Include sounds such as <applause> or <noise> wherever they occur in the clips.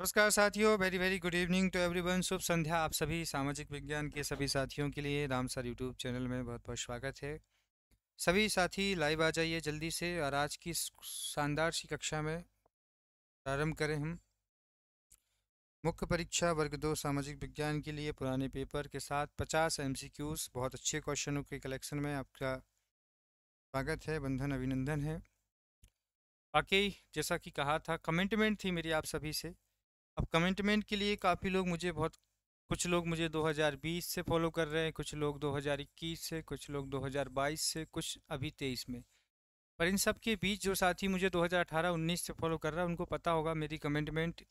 नमस्कार साथियों very very good evening to everyone शुभ संध्या आप सभी सामाजिक विज्ञान के सभी साथियों के लिए रामसर यूट्यूब चैनल में बहुत बहुत स्वागत है सभी साथी लाइव आ जाइए जल्दी से और आज की शानदार सी कक्षा में प्रारंभ करें हम मुख्य परीक्षा वर्ग दो सामाजिक विज्ञान के लिए पुराने पेपर के साथ पचास एम बहुत अच्छे क्वेश्चनों के कलेक्शन में आपका स्वागत है बंधन अभिनंदन है बाकी जैसा कि कहा था कमेंटमेंट थी मेरी आप सभी से अब कमेंटमेंट के लिए काफ़ी लोग मुझे बहुत कुछ लोग मुझे 2020 से फॉलो कर रहे हैं कुछ लोग 2021 से कुछ लोग 2022 से कुछ अभी 23 में पर इन सब के बीच जो साथी मुझे 2018-19 से फॉलो कर रहा है उनको पता होगा मेरी कमेंटमेंट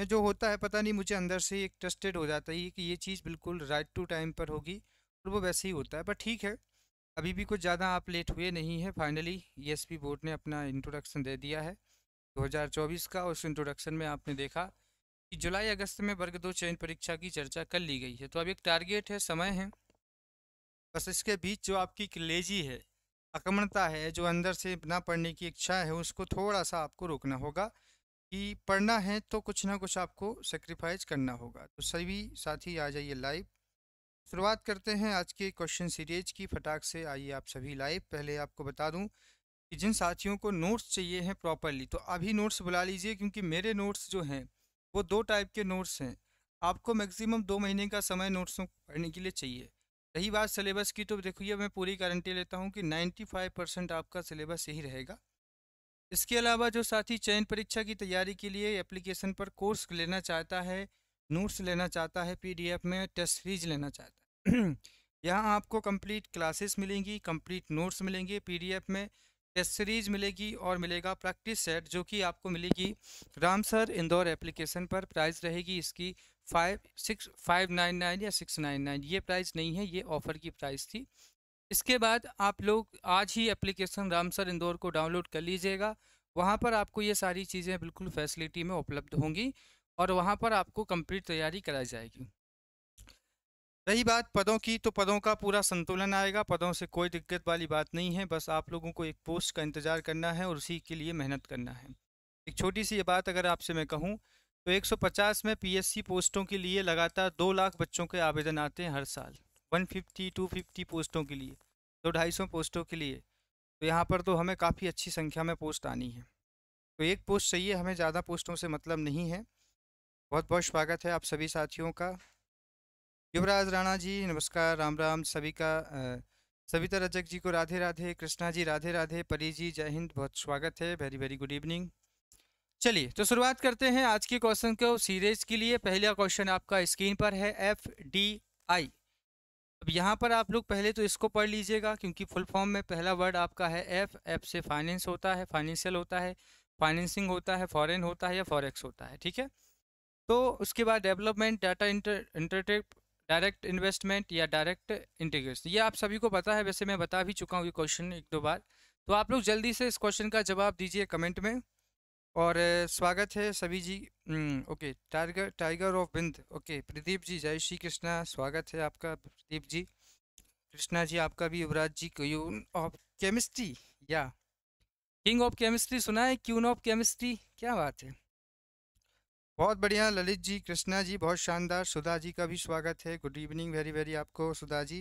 में जो होता है पता नहीं मुझे अंदर से एक ट्रस्टेड हो जाता है कि ये चीज़ बिल्कुल राइट टू टाइम पर होगी और वो वैसे ही होता है पर ठीक है अभी भी कुछ ज़्यादा आप लेट हुए नहीं है फाइनली ई e बोर्ड ने अपना इंट्रोडक्शन दे दिया है 2024 का उस इंट्रोडक्शन में आपने देखा जुलाई अगस्त में वर्ग दो चयन परीक्षा की चर्चा कर ली गई है तो अब एक टारगेट है समय है बस इसके बीच जो आपकी लेजी है अकमणता है जो अंदर से ना पढ़ने की इच्छा है उसको थोड़ा सा आपको रोकना होगा कि पढ़ना है तो कुछ ना कुछ आपको सेक्रीफाइस करना होगा तो सभी साथी आ जाइए लाइव शुरुआत करते हैं आज के क्वेश्चन सीरीज की फटाक से आइए आप सभी लाइव पहले आपको बता दूं कि जिन साथियों को नोट्स चाहिए हैं प्रॉपरली तो अभी नोट्स बुला लीजिए क्योंकि मेरे नोट्स जो हैं वो दो टाइप के नोट्स हैं आपको मैक्सिमम दो महीने का समय नोट्सों को पढ़ने के लिए चाहिए रही बात सिलेबस की तो देखिए मैं पूरी गारंटी लेता हूँ कि 95 परसेंट आपका सिलेबस यही रहेगा इसके अलावा जो साथी चयन परीक्षा की तैयारी के लिए एप्लीकेशन पर कोर्स लेना चाहता है नोट्स लेना चाहता है पी में टेस्ट सीरीज लेना चाहता है <clears throat> यहाँ आपको कम्प्लीट क्लासेस मिलेंगी कंप्लीट नोट्स मिलेंगे पी में टेस्ट सीरीज मिलेगी और मिलेगा प्रैक्टिस सेट जो कि आपको मिलेगी राम सर इंदौर एप्लीकेशन पर प्राइस रहेगी इसकी five six five nine nine या सिक्स नाइन नाइन ये प्राइस नहीं है ये ऑफ़र की प्राइस थी इसके बाद आप लोग आज ही एप्लीकेशन राम सर इंदौर को डाउनलोड कर लीजिएगा वहाँ पर आपको ये सारी चीज़ें बिल्कुल फैसिलिटी में उपलब्ध होंगी और वहाँ पर आपको कंप्लीट तैयारी कराई जाएगी रही बात पदों की तो पदों का पूरा संतुलन आएगा पदों से कोई दिक्कत वाली बात नहीं है बस आप लोगों को एक पोस्ट का इंतज़ार करना है और उसी के लिए मेहनत करना है एक छोटी सी ये बात अगर आपसे मैं कहूँ तो 150 में पीएससी पोस्टों के लिए लगातार दो लाख बच्चों के आवेदन आते हैं हर साल 150 250 पोस्टों के लिए दो ढाई सौ पोस्टों के लिए तो यहाँ पर तो हमें काफ़ी अच्छी संख्या में पोस्ट आनी है तो एक पोस्ट चाहिए हमें ज़्यादा पोस्टों से मतलब नहीं है बहुत बहुत स्वागत है आप सभी साथियों का युवराज राणा जी नमस्कार राम राम सभी का सविता रजक जी को राधे राधे कृष्णा जी राधे राधे परी जी जय हिंद बहुत स्वागत है वेरी वेरी गुड इवनिंग चलिए तो शुरुआत करते हैं आज के क्वेश्चन को सीरीज के लिए पहला क्वेश्चन आपका स्क्रीन पर है एफ डी आई अब यहाँ पर आप लोग पहले तो इसको पढ़ लीजिएगा क्योंकि फुल फॉर्म में पहला वर्ड आपका है एफ एफ से फाइनेंस होता है फाइनेंशियल होता है फाइनेंसिंग होता है फॉरेन होता है या फॉरेक्स होता है ठीक है तो उसके बाद development data inter intertech direct investment या डायरेक्ट इंटीग्रेशन ये आप सभी को पता है वैसे मैं बता भी चुका हूँ ये क्वेश्चन एक दो बार तो आप लोग जल्दी से इस क्वेश्चन का जवाब दीजिए कमेंट में और स्वागत है सभी जी ओके टाइगर टाइगर ऑफ बिंद ओके प्रदीप जी जय श्री कृष्णा स्वागत है आपका प्रदीप जी कृष्णा जी आपका भी Yuvraj ji queen of chemistry या किंग ऑफ केमिस्ट्री सुना है क्यून ऑफ केमिस्ट्री क्या बात है बहुत बढ़िया ललित जी कृष्णा जी बहुत शानदार सुधा जी का भी स्वागत है गुड इवनिंग वेरी वेरी आपको सुधा जी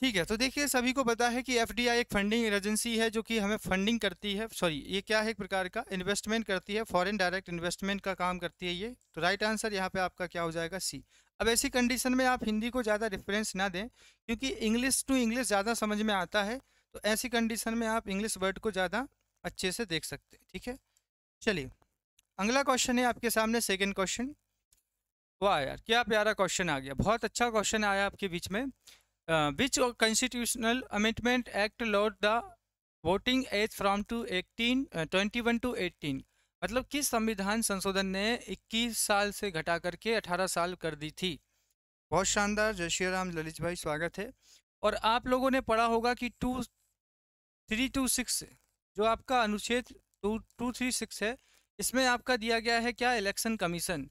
ठीक है तो देखिए सभी को पता है कि एफ एक फंडिंग एजेंसी है जो कि हमें फंडिंग करती है सॉरी ये क्या है एक प्रकार का इन्वेस्टमेंट करती है फॉरेन डायरेक्ट इन्वेस्टमेंट का काम करती है ये तो राइट आंसर यहाँ पे आपका क्या हो जाएगा सी अब ऐसी कंडीशन में आप हिंदी को ज़्यादा रेफरेंस ना दें क्योंकि इंग्लिश टू इंग्लिश ज़्यादा समझ में आता है तो ऐसी कंडीशन में आप इंग्लिश वर्ड को ज़्यादा अच्छे से देख सकते हैं ठीक है चलिए अगला क्वेश्चन है आपके सामने सेकेंड क्वेश्चन वाह यार क्या प्यारा क्वेश्चन आ गया बहुत अच्छा क्वेश्चन आया आपके बीच में which constitutional amendment act lowered the voting age from to eighteen twenty one to eighteen मतलब किस संविधान संशोधन ने 21 साल से घटा करके 18 साल कर दी थी बहुत शानदार जय श्री राम ललित भाई स्वागत है और आप लोगों ने पढ़ा होगा कि टू थ्री टू सिक्स जो आपका अनुच्छेद टू टू थ्री सिक्स है इसमें आपका दिया गया है क्या इलेक्शन कमीशन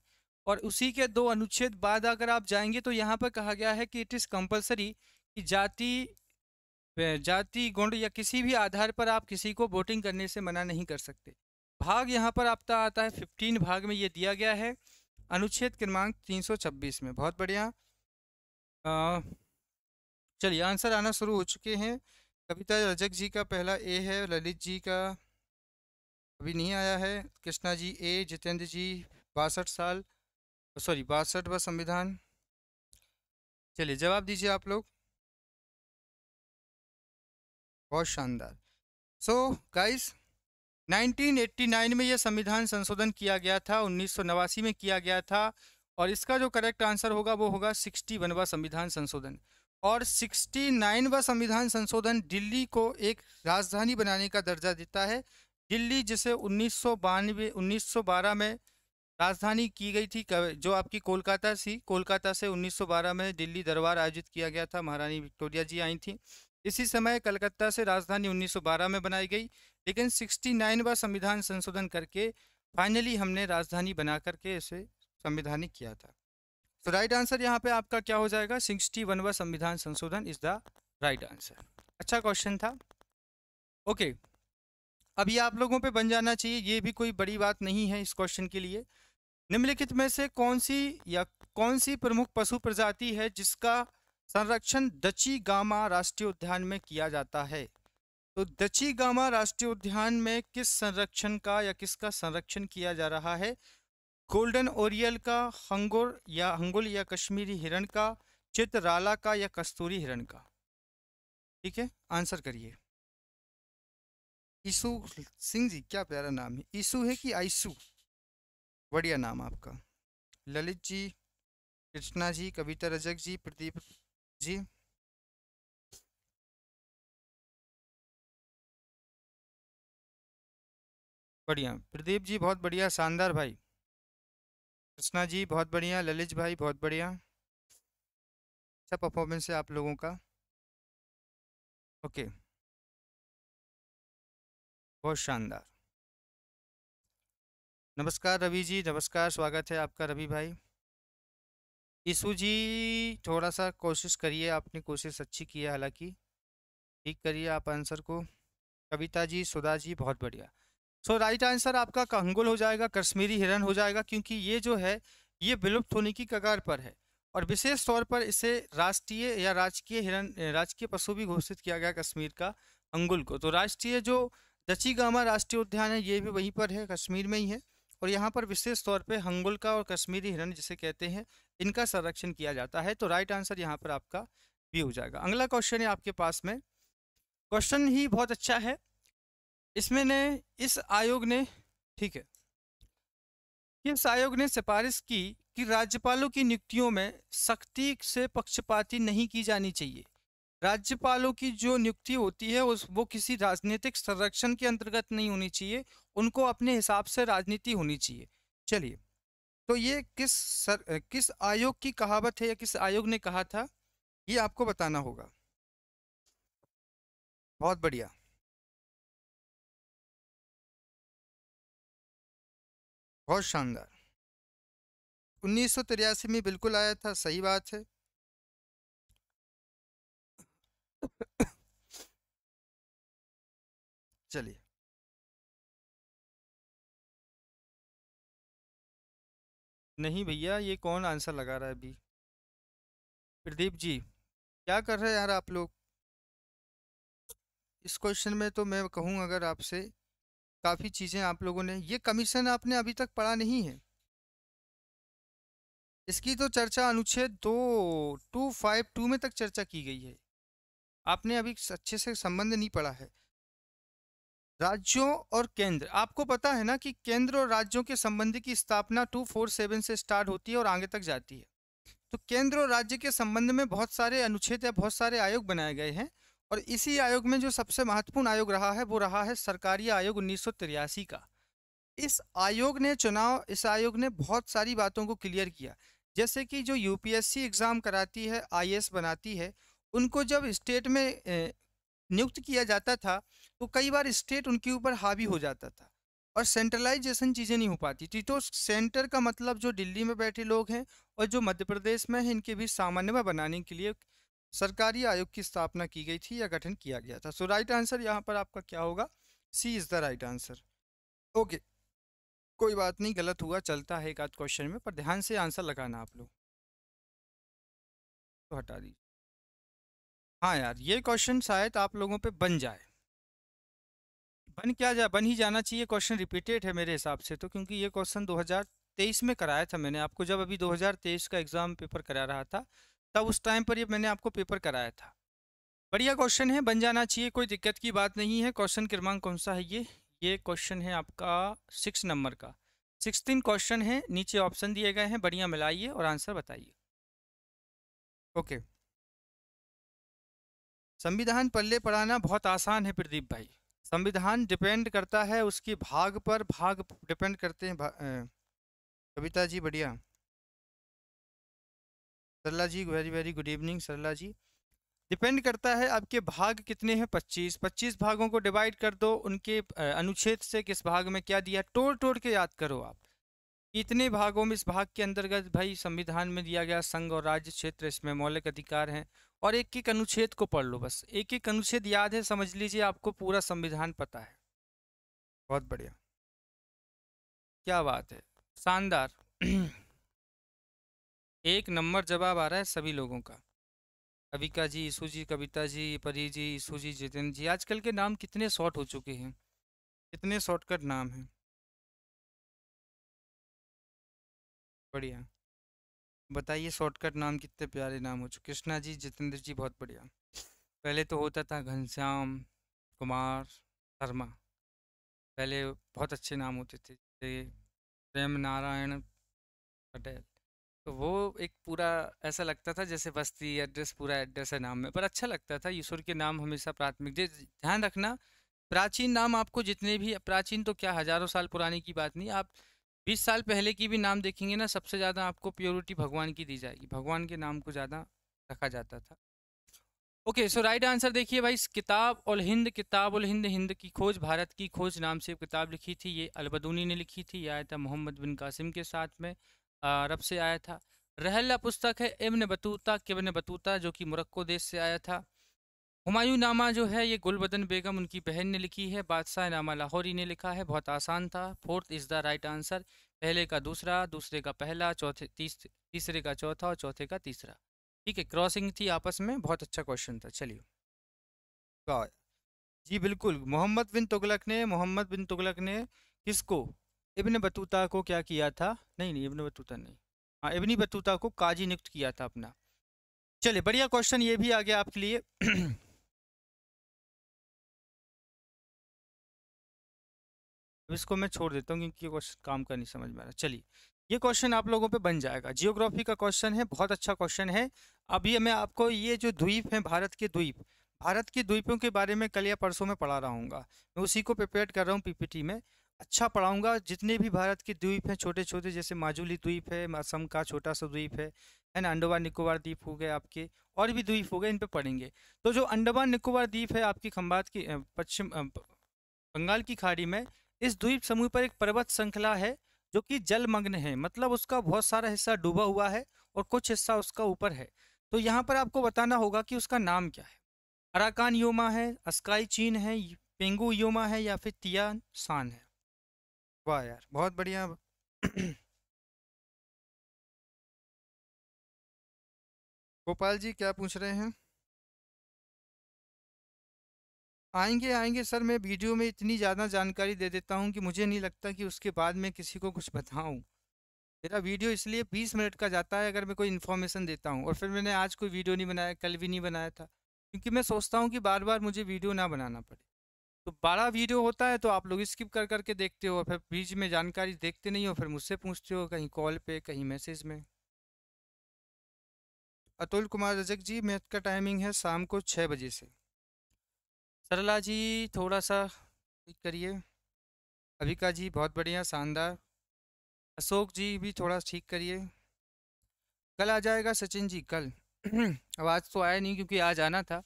और उसी के दो अनुच्छेद बाद अगर आप जाएंगे तो यहाँ पर कहा गया है कि इट इज़ कंपलसरी कि जाति जाति गुण या किसी भी आधार पर आप किसी को वोटिंग करने से मना नहीं कर सकते भाग यहाँ पर आपका आता है फिफ्टीन भाग में ये दिया गया है अनुच्छेद क्रमांक 326 में बहुत बढ़िया चलिए आंसर आना शुरू हो चुके हैं कविता रजक जी का पहला ए है ललित जी का अभी नहीं आया है कृष्णा जी ए जितेंद्र जी बासठ साल सॉरी बासठ व संविधान चलिए जवाब दीजिए आप लोग बहुत शानदार सो गाइस 1989 में यह संविधान संशोधन किया गया था उन्नीस में किया गया था और इसका जो करेक्ट आंसर होगा वो होगा सिक्सटी वनवा संविधान संशोधन और सिक्सटी नाइनवा संविधान संशोधन दिल्ली को एक राजधानी बनाने का दर्जा देता है दिल्ली जिसे उन्नीस सौ में राजधानी की गई थी जो आपकी कोलकाता थी कोलकाता से 1912 में दिल्ली दरबार आयोजित किया गया था महारानी विक्टोरिया जी आई थी इसी समय कलकत्ता से राजधानी 1912 में बनाई गई लेकिन 69 बार संविधान संशोधन करके फाइनली हमने राजधानी बना करके इसे संवैधानिक किया था तो राइट आंसर यहाँ पे आपका क्या हो जाएगा सिक्सटी वनवा संविधान संशोधन इज द राइट आंसर अच्छा क्वेश्चन था ओके okay. अब ये आप लोगों पे बन जाना चाहिए ये भी कोई बड़ी बात नहीं है इस क्वेश्चन के लिए निम्नलिखित में से कौन सी या कौन सी प्रमुख पशु प्रजाति है जिसका संरक्षण दची गामा राष्ट्रीय उद्यान में किया जाता है तो दची गामा राष्ट्रीय उद्यान में किस संरक्षण का या किसका संरक्षण किया जा रहा है गोल्डन ओरियल का हंगोर या हंगुल या कश्मीरी हिरण का चित्राला का या कस्तूरी हिरण का ठीक है आंसर करिए ईशु सिंह जी क्या प्यारा नाम है ईशु है कि आईसु बढ़िया नाम आपका ललित जी कृष्णा जी कविता रजक जी प्रदीप जी बढ़िया प्रदीप जी बहुत बढ़िया शानदार भाई कृष्णा जी बहुत बढ़िया ललित भाई बहुत बढ़िया अच्छा परफॉर्मेंस है आप लोगों का ओके okay. बहुत शानदार नमस्कार रवि जी नमस्कार स्वागत है आपका रवि भाई ईशु जी थोड़ा सा कोशिश करिए आपने कोशिश अच्छी की है हालांकि ठीक करिए आप आंसर को कविता जी सुधा जी बहुत बढ़िया सो राइट आंसर आपका कंगुल हो जाएगा कश्मीरी हिरन हो जाएगा क्योंकि ये जो है ये विलुप्त होने की कगार पर है और विशेष तौर पर इसे राष्ट्रीय या राजकीय हिरन राजकीय पशु भी घोषित किया गया कश्मीर का अंगुल को तो राष्ट्रीय जो गामा राष्ट्रीय उद्यान है ये भी वहीं पर है कश्मीर में ही है और यहाँ पर विशेष तौर पे का और कश्मीरी हिरण जिसे कहते हैं इनका संरक्षण किया जाता है तो राइट आंसर यहाँ पर आपका बी हो जाएगा अगला क्वेश्चन है आपके पास में क्वेश्चन ही बहुत अच्छा है इसमें ने इस आयोग ने ठीक है इस आयोग ने सिफारिश की कि राज्यपालों की नियुक्तियों में सख्ती से पक्षपाती नहीं की जानी चाहिए राज्यपालों की जो नियुक्ति होती है उस वो किसी राजनीतिक संरक्षण के अंतर्गत नहीं होनी चाहिए उनको अपने हिसाब से राजनीति होनी चाहिए चलिए तो ये किस सर, किस आयोग की कहावत है या किस आयोग ने कहा था ये आपको बताना होगा बहुत बढ़िया बहुत शानदार उन्नीस में बिल्कुल आया था सही बात है चलिए नहीं भैया ये कौन आंसर लगा रहा है अभी प्रदीप जी क्या कर रहे हैं यार आप लोग इस क्वेश्चन में तो मैं कहूँ अगर आपसे काफ़ी चीज़ें आप लोगों ने ये कमीशन आपने अभी तक पढ़ा नहीं है इसकी तो चर्चा अनुच्छेद दो टू फाइव टू में तक चर्चा की गई है आपने अभी अच्छे से संबंध नहीं पढ़ा है राज्यों और केंद्र आपको पता है ना कि केंद्र और राज्यों के संबंध की स्थापना टू फोर सेवन से स्टार्ट होती है और आगे तक जाती है तो केंद्र और राज्य के संबंध में बहुत सारे अनुच्छेद या बहुत सारे आयोग बनाए गए हैं और इसी आयोग में जो सबसे महत्वपूर्ण आयोग रहा है वो रहा है सरकारी आयोग उन्नीस का इस आयोग ने चुनाव इस आयोग ने बहुत सारी बातों को क्लियर किया जैसे कि जो यूपीएससी एग्ज़ाम कराती है आई बनाती है उनको जब स्टेट में नियुक्त किया जाता था तो कई बार स्टेट उनके ऊपर हावी हो जाता था और सेंट्रलाइजेशन चीज़ें नहीं हो पाती थी तो सेंटर का मतलब जो दिल्ली में बैठे लोग हैं और जो मध्य प्रदेश में हैं इनके बीच सामान्य बनाने के लिए सरकारी आयोग की स्थापना की गई थी या गठन किया गया था सो राइट आंसर यहाँ पर आपका क्या होगा C is the right answer okay कोई बात नहीं गलत हुआ चलता है एक आध क्वेश्चन में पर ध्यान से आंसर लगाना आप लोग तो हटा दीजिए हाँ यार ये क्वेश्चन शायद आप लोगों पे बन जाए बन क्या जाए बन ही जाना चाहिए क्वेश्चन रिपीटेड है मेरे हिसाब से तो क्योंकि ये क्वेश्चन 2023 में कराया था मैंने आपको जब अभी 2023 का एग्ज़ाम पेपर करा रहा था तब उस टाइम पर ये मैंने आपको पेपर कराया था बढ़िया क्वेश्चन है बन जाना चाहिए कोई दिक्कत की बात नहीं है क्वेश्चन क्रमांक कौन सा है ये ये क्वेश्चन है आपका सिक्स नंबर का सिक्सटीन क्वेश्चन है नीचे ऑप्शन दिए गए हैं बढ़िया मिलाइए और आंसर बताइए ओके okay. संविधान पल्ले पढ़ाना बहुत आसान है प्रदीप भाई संविधान डिपेंड करता है उसकी भाग पर भाग डिपेंड करते हैं कविता जी बढ़िया Sarla ji very very good evening Sarla ji depend करता है आपके भाग कितने हैं पच्चीस पच्चीस भागों को डिवाइड कर दो उनके अनुच्छेद से किस भाग में क्या दिया तोड़ तोड़ के याद करो आप इतने भागों में इस भाग के अंतर्गत भाई संविधान में दिया गया संघ और राज्य क्षेत्र इसमें मौलिक अधिकार हैं और एक एक अनुच्छेद को पढ़ लो बस एक एक अनुच्छेद याद है समझ लीजिए आपको पूरा संविधान पता है बहुत बढ़िया क्या बात है शानदार <clears throat> एक नंबर जवाब आ रहा है सभी लोगों का अविका जी ईशु जी कविता जी परी जी ईशु जी जितेंद्र जी आजकल के नाम कितने शॉर्ट हो चुके हैं कितने शॉर्टकट नाम हैं बढ़िया बताइए शॉर्टकट नाम कितने प्यारे नाम हो चुके कृष्णा जी जितेंद्र जी बहुत बढ़िया पहले तो होता था घनश्याम कुमार शर्मा पहले बहुत अच्छे नाम होते थे जैसे प्रेम नारायण पटेल तो वो एक पूरा ऐसा लगता था जैसे बस्ती एड्रेस पूरा एड्रेस है नाम में पर अच्छा लगता था ईश्वर के नाम हमेशा प्राथमिक ध्यान रखना प्राचीन नाम आपको जितने भी प्राचीन तो क्या हजारों साल पुराने की बात नहीं आप बीस साल पहले की भी नाम देखेंगे ना सबसे ज़्यादा आपको प्योरिटी भगवान की दी जाएगी भगवान के नाम को ज़्यादा रखा जाता था ओके सो राइट आंसर देखिए भाई किताब और हिंद किताब और हिंद हिंद की खोज भारत की खोज नाम से किताब लिखी थी ये अलबदूनी ने लिखी थी यह आया था मोहम्मद बिन कासिम के साथ में अरब से आया था रहला पुस्तक है इब्न बतूता किबन बतूता जो कि मुरक्को देश से आया था हमायूं नामा जो है ये गुलबदन बेगम उनकी बहन ने लिखी है बादशाह नामा लाहौरी ने लिखा है बहुत आसान था fourth is the right answer पहले का दूसरा दूसरे का पहला चौथे तीस तीसरे का चौथा और चौथे का तीसरा ठीक है क्रॉसिंग थी आपस में बहुत अच्छा क्वेश्चन था चलिए जी बिल्कुल मोहम्मद बिन तुगलक ने मोहम्मद बिन तुगलक ने किसको इबन बतूता को क्या किया था नहीं नहीं इबन बतूता नहीं हाँ इबन बतूता को काजी नियुक्त किया था अपना चलिए बढ़िया क्वेश्चन ये भी आ गया आपके लिए <clears throat> इसको मैं छोड़ देता हूँ क्योंकि ये क्वेश्चन काम का नहीं समझ में आ रहा चलिए ये क्वेश्चन आप लोगों पे बन जाएगा जियोग्राफी का क्वेश्चन है बहुत अच्छा क्वेश्चन है अभी मैं आपको ये जो द्वीप हैं भारत के द्वीप भारत के द्वीपों के बारे में कल या परसों में पढ़ा रहा हूँ मैं उसी को प्रिपेयर कर रहा हूँ पीपीटी में अच्छा पढ़ाऊंगा जितने भी भारत के द्वीप हैं छोटे छोटे जैसे माजुली द्वीप है असम का छोटा सा द्वीप है है ना अंडमान निकोबार द्वीप हो गए आपके और भी द्वीप हो गए इन पर पढ़ेंगे तो जो अंडमान निकोबार द्वीप है आपकी खम्बात की पश्चिम बंगाल की खाड़ी में इस द्वीप समूह पर एक पर्वत श्रृंखला है जो कि जलमग्न है मतलब उसका बहुत सारा हिस्सा डूबा हुआ है और कुछ हिस्सा उसका ऊपर है तो यहाँ पर आपको बताना होगा कि उसका नाम क्या है अराकान योमा है अस्काई चीन है पेंगू योमा है या फिर तिया शान है वाह यार बहुत बढ़िया <clears throat> गोपाल जी क्या पूछ रहे हैं आएंगे आएंगे सर मैं वीडियो में इतनी ज़्यादा जानकारी दे देता हूँ कि मुझे नहीं लगता कि उसके बाद मैं किसी को कुछ बताऊँ मेरा वीडियो इसलिए बीस मिनट का जाता है अगर मैं कोई इन्फॉर्मेशन देता हूँ और फिर मैंने आज कोई वीडियो नहीं बनाया कल भी नहीं बनाया था क्योंकि मैं सोचता हूँ कि बार बार मुझे वीडियो ना बनाना पड़े तो बड़ा वीडियो होता है तो आप लोग स्किप कर करके देखते हो फिर बीच में जानकारी देखते नहीं हो फिर मुझसे पूछते हो कहीं कॉल पे कहीं मैसेज में अतुल कुमार रजक जी मैथ का टाइमिंग है शाम को छः बजे से सरला जी थोड़ा सा ठीक करिए अभिका जी बहुत बढ़िया शानदार अशोक जी भी थोड़ा ठीक करिए कल आ जाएगा सचिन जी कल <clears throat> आवाज़ तो आया नहीं क्योंकि आज आना था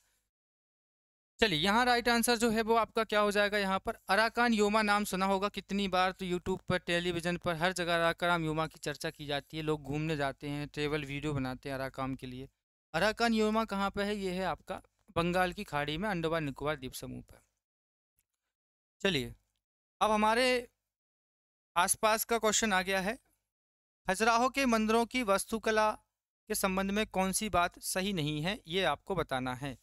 चलिए यहाँ राइट आंसर जो है वो आपका क्या हो जाएगा यहाँ पर अराकान योमा नाम सुना होगा कितनी बार तो यूट्यूब पर टेलीविज़न पर हर जगह अराकान योमा की चर्चा की जाती है लोग घूमने जाते हैं ट्रेवल वीडियो बनाते हैं अराकाम के लिए अराकान योमा कहाँ पर है ये है आपका बंगाल की खाड़ी में अंडमान निकोबार द्वीप समूह पर चलिए अब हमारे आसपास का क्वेश्चन आ गया है खजुराहो के मंदिरों की वास्तुकला के संबंध में कौन सी बात सही नहीं है ये आपको बताना है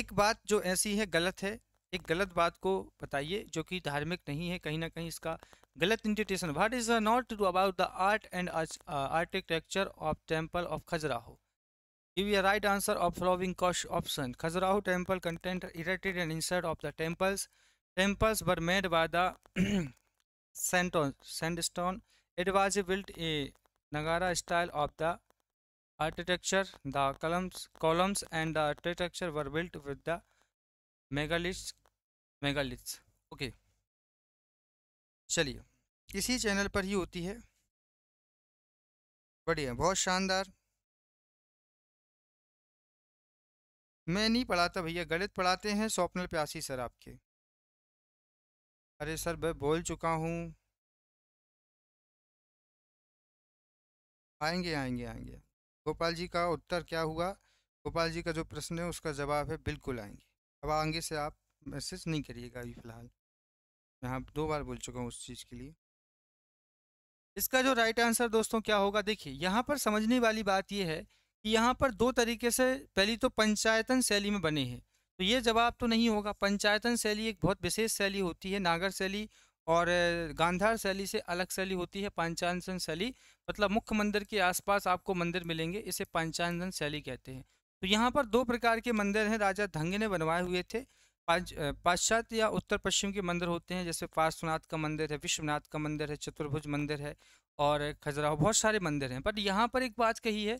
एक बात जो ऐसी है गलत है एक गलत बात को बताइए जो कि धार्मिक नहीं है कहीं ना कहीं इसका गलत interpretation what is not true about the art and architecture of temple of Khajuraho Give a right answer of following option. Khajuraho temple content erected and inside of the temples. Temples were made by the sandstone. It was built in Nagara style of the architecture. The columns, columns and the architecture were built with the megaliths. megaliths. Okay. चलिए इसी channel पर ही होती है बढ़िया बहुत शानदार मैं नहीं पढ़ाता भैया गणित पढ़ाते हैं स्वप्नल प्यासी सर आपके अरे सर मैं बोल चुका हूँ आएंगे आएंगे आएंगे गोपाल जी का उत्तर क्या हुआ गोपाल जी का जो प्रश्न है उसका जवाब है बिल्कुल आएंगे अब आगे से आप मैसेज नहीं करिएगा अभी फ़िलहाल मैं आप दो बार बोल चुका हूँ उस चीज़ के लिए इसका जो राइट आंसर दोस्तों क्या होगा देखिए यहाँ पर समझने वाली बात यह है कि यहाँ पर दो तरीके से पहली तो पंचायतन शैली में बने हैं तो ये जवाब तो नहीं होगा पंचायतन शैली एक बहुत विशेष शैली होती है नागर शैली और गांधार शैली से अलग शैली होती है पंचायतन शैली मतलब मुख्य मंदिर के आसपास आपको मंदिर मिलेंगे इसे पंचायतन शैली कहते हैं तो यहाँ पर दो प्रकार के मंदिर हैं राजा धंग ने बनवाए हुए थे पाश्चात्य या उत्तर पश्चिम के मंदिर होते हैं जैसे पार्श्वनाथ का मंदिर है विश्वनाथ का मंदिर है चतुर्भुज मंदिर है और खजुराहो बहुत सारे मंदिर हैं बट यहाँ पर एक बात कही है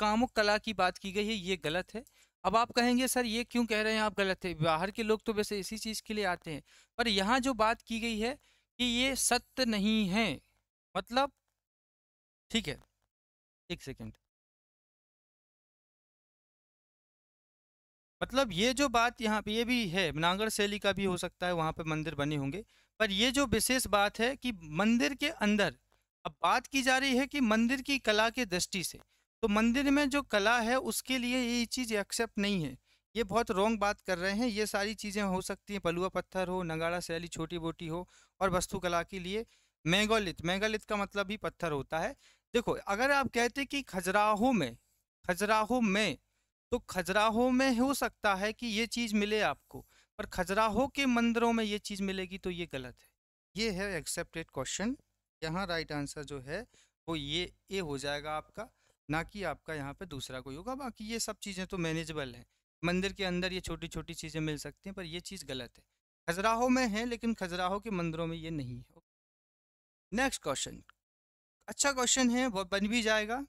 काम कला की बात की गई है ये गलत है अब आप कहेंगे सर ये क्यों कह रहे हैं आप गलत है बाहर के लोग तो वैसे इसी चीज़ के लिए आते हैं पर यहाँ जो बात की गई है कि ये सत्य नहीं है मतलब ठीक है एक सेकेंड मतलब ये जो बात यहाँ पे ये भी है नागर शैली का भी हो सकता है वहाँ पे मंदिर बने होंगे पर ये जो विशेष बात है कि मंदिर के अंदर अब बात की जा रही है कि मंदिर की कला के दृष्टि से तो मंदिर में जो कला है उसके लिए ये चीज़ एक्सेप्ट नहीं है ये बहुत रॉन्ग बात कर रहे हैं ये सारी चीज़ें हो सकती हैं पलुआ पत्थर हो नगाड़ा शैली छोटी बोटी हो और वस्तुकला के लिए मैगोलित मैगोलित का मतलब ही पत्थर होता है देखो अगर आप कहते कि खजुराहो में खजुराहो में तो खजुराहो में हो सकता है कि ये चीज़ मिले आपको पर खजुराहो के मंदिरों में ये चीज़ मिलेगी तो ये गलत है ये है एक्सेप्टेड क्वेश्चन यहाँ राइट आंसर जो है वो ये ए हो जाएगा आपका ना कि आपका यहाँ पे दूसरा कोई होगा बाकी ये सब चीज़ें तो मैनेजेबल हैं मंदिर के अंदर ये छोटी छोटी चीज़ें मिल सकती हैं पर ये चीज़ गलत है खजराहो में है लेकिन खजराहो के मंदिरों में ये नहीं है नेक्स्ट क्वेश्चन अच्छा क्वेश्चन है वह बन भी जाएगा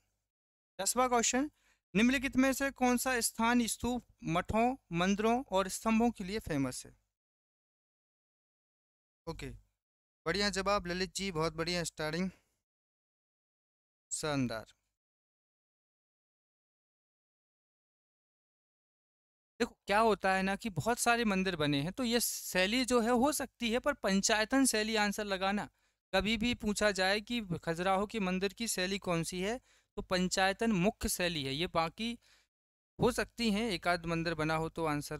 दसवा क्वेश्चन निम्नलिखित में से कौन सा स्थान स्तूप मठों मंदिरों और स्तंभों के लिए फेमस है ओके बढ़िया जवाब ललित जी बहुत बढ़िया स्टार्टिंग शानदार देखो क्या होता है ना कि बहुत सारे मंदिर बने हैं तो ये शैली जो है हो सकती है पर पंचायतन शैली आंसर लगाना कभी भी पूछा जाए कि खजुराहो के मंदिर की शैली कौन सी है तो पंचायतन मुख्य शैली है ये बाकी हो सकती हैं एक आध मंदिर बना हो तो आंसर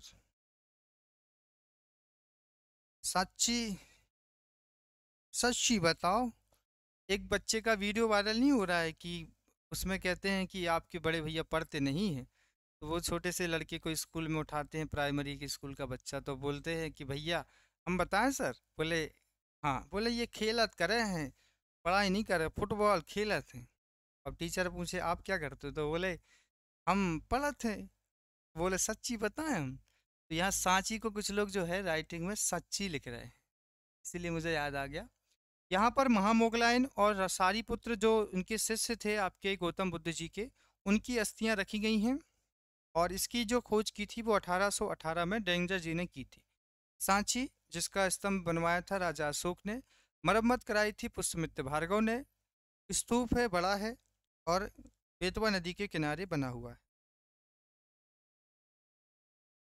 सच्ची सच्ची बताओ एक बच्चे का वीडियो वायरल नहीं हो रहा है कि उसमें कहते हैं कि आपके बड़े भैया पढ़ते नहीं हैं तो वो छोटे से लड़के को स्कूल में उठाते हैं प्राइमरी के स्कूल का बच्चा तो बोलते हैं कि भैया हम बताएं सर बोले हाँ बोले ये खेलत करे हैं पढ़ाई नहीं करे फुटबॉल खेलत हैं अब टीचर पूछे आप क्या करते हो तो बोले हम पढ़त हैं बोले सच्ची बताएं हम तो यहाँ सांची को कुछ लोग जो है राइटिंग में सच्ची लिख रहे हैं इसीलिए मुझे याद आ गया यहाँ पर महामोगलायन और सारी पुत्र जो उनके शिष्य थे आपके गौतम बुद्ध जी के उनकी अस्थियाँ रखी गई हैं और इसकी जो खोज की थी वो 1818 में डेंजर जी ने की थी सांची जिसका स्तंभ बनवाया था राजा अशोक ने मरम्मत कराई थी पुष्यमित्र भार्गव ने स्तूप है बड़ा है और बेतवा नदी के किनारे बना हुआ है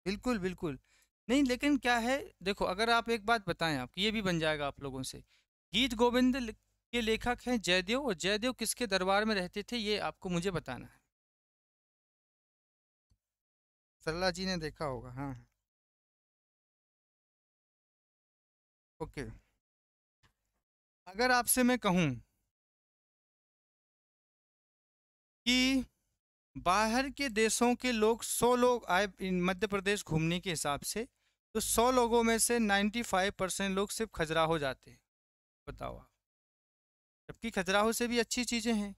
बिल्कुल बिल्कुल नहीं लेकिन क्या है देखो अगर आप एक बात बताएं आप ये भी बन जाएगा आप लोगों से गीत गोविंद के लेखक हैं जयदेव और जयदेव किसके दरबार में रहते थे ये आपको मुझे बताना है सरला जी ने देखा होगा हाँ, हाँ ओके अगर आपसे मैं कहूँ कि बाहर के देशों के लोग सौ लोग आए मध्य प्रदेश घूमने के हिसाब से तो सौ लोगों में से नाइन्टी फाइव परसेंट लोग सिर्फ खजुराहो जाते हैं बताओ आप जबकि खजुराहो से भी अच्छी चीज़ें हैं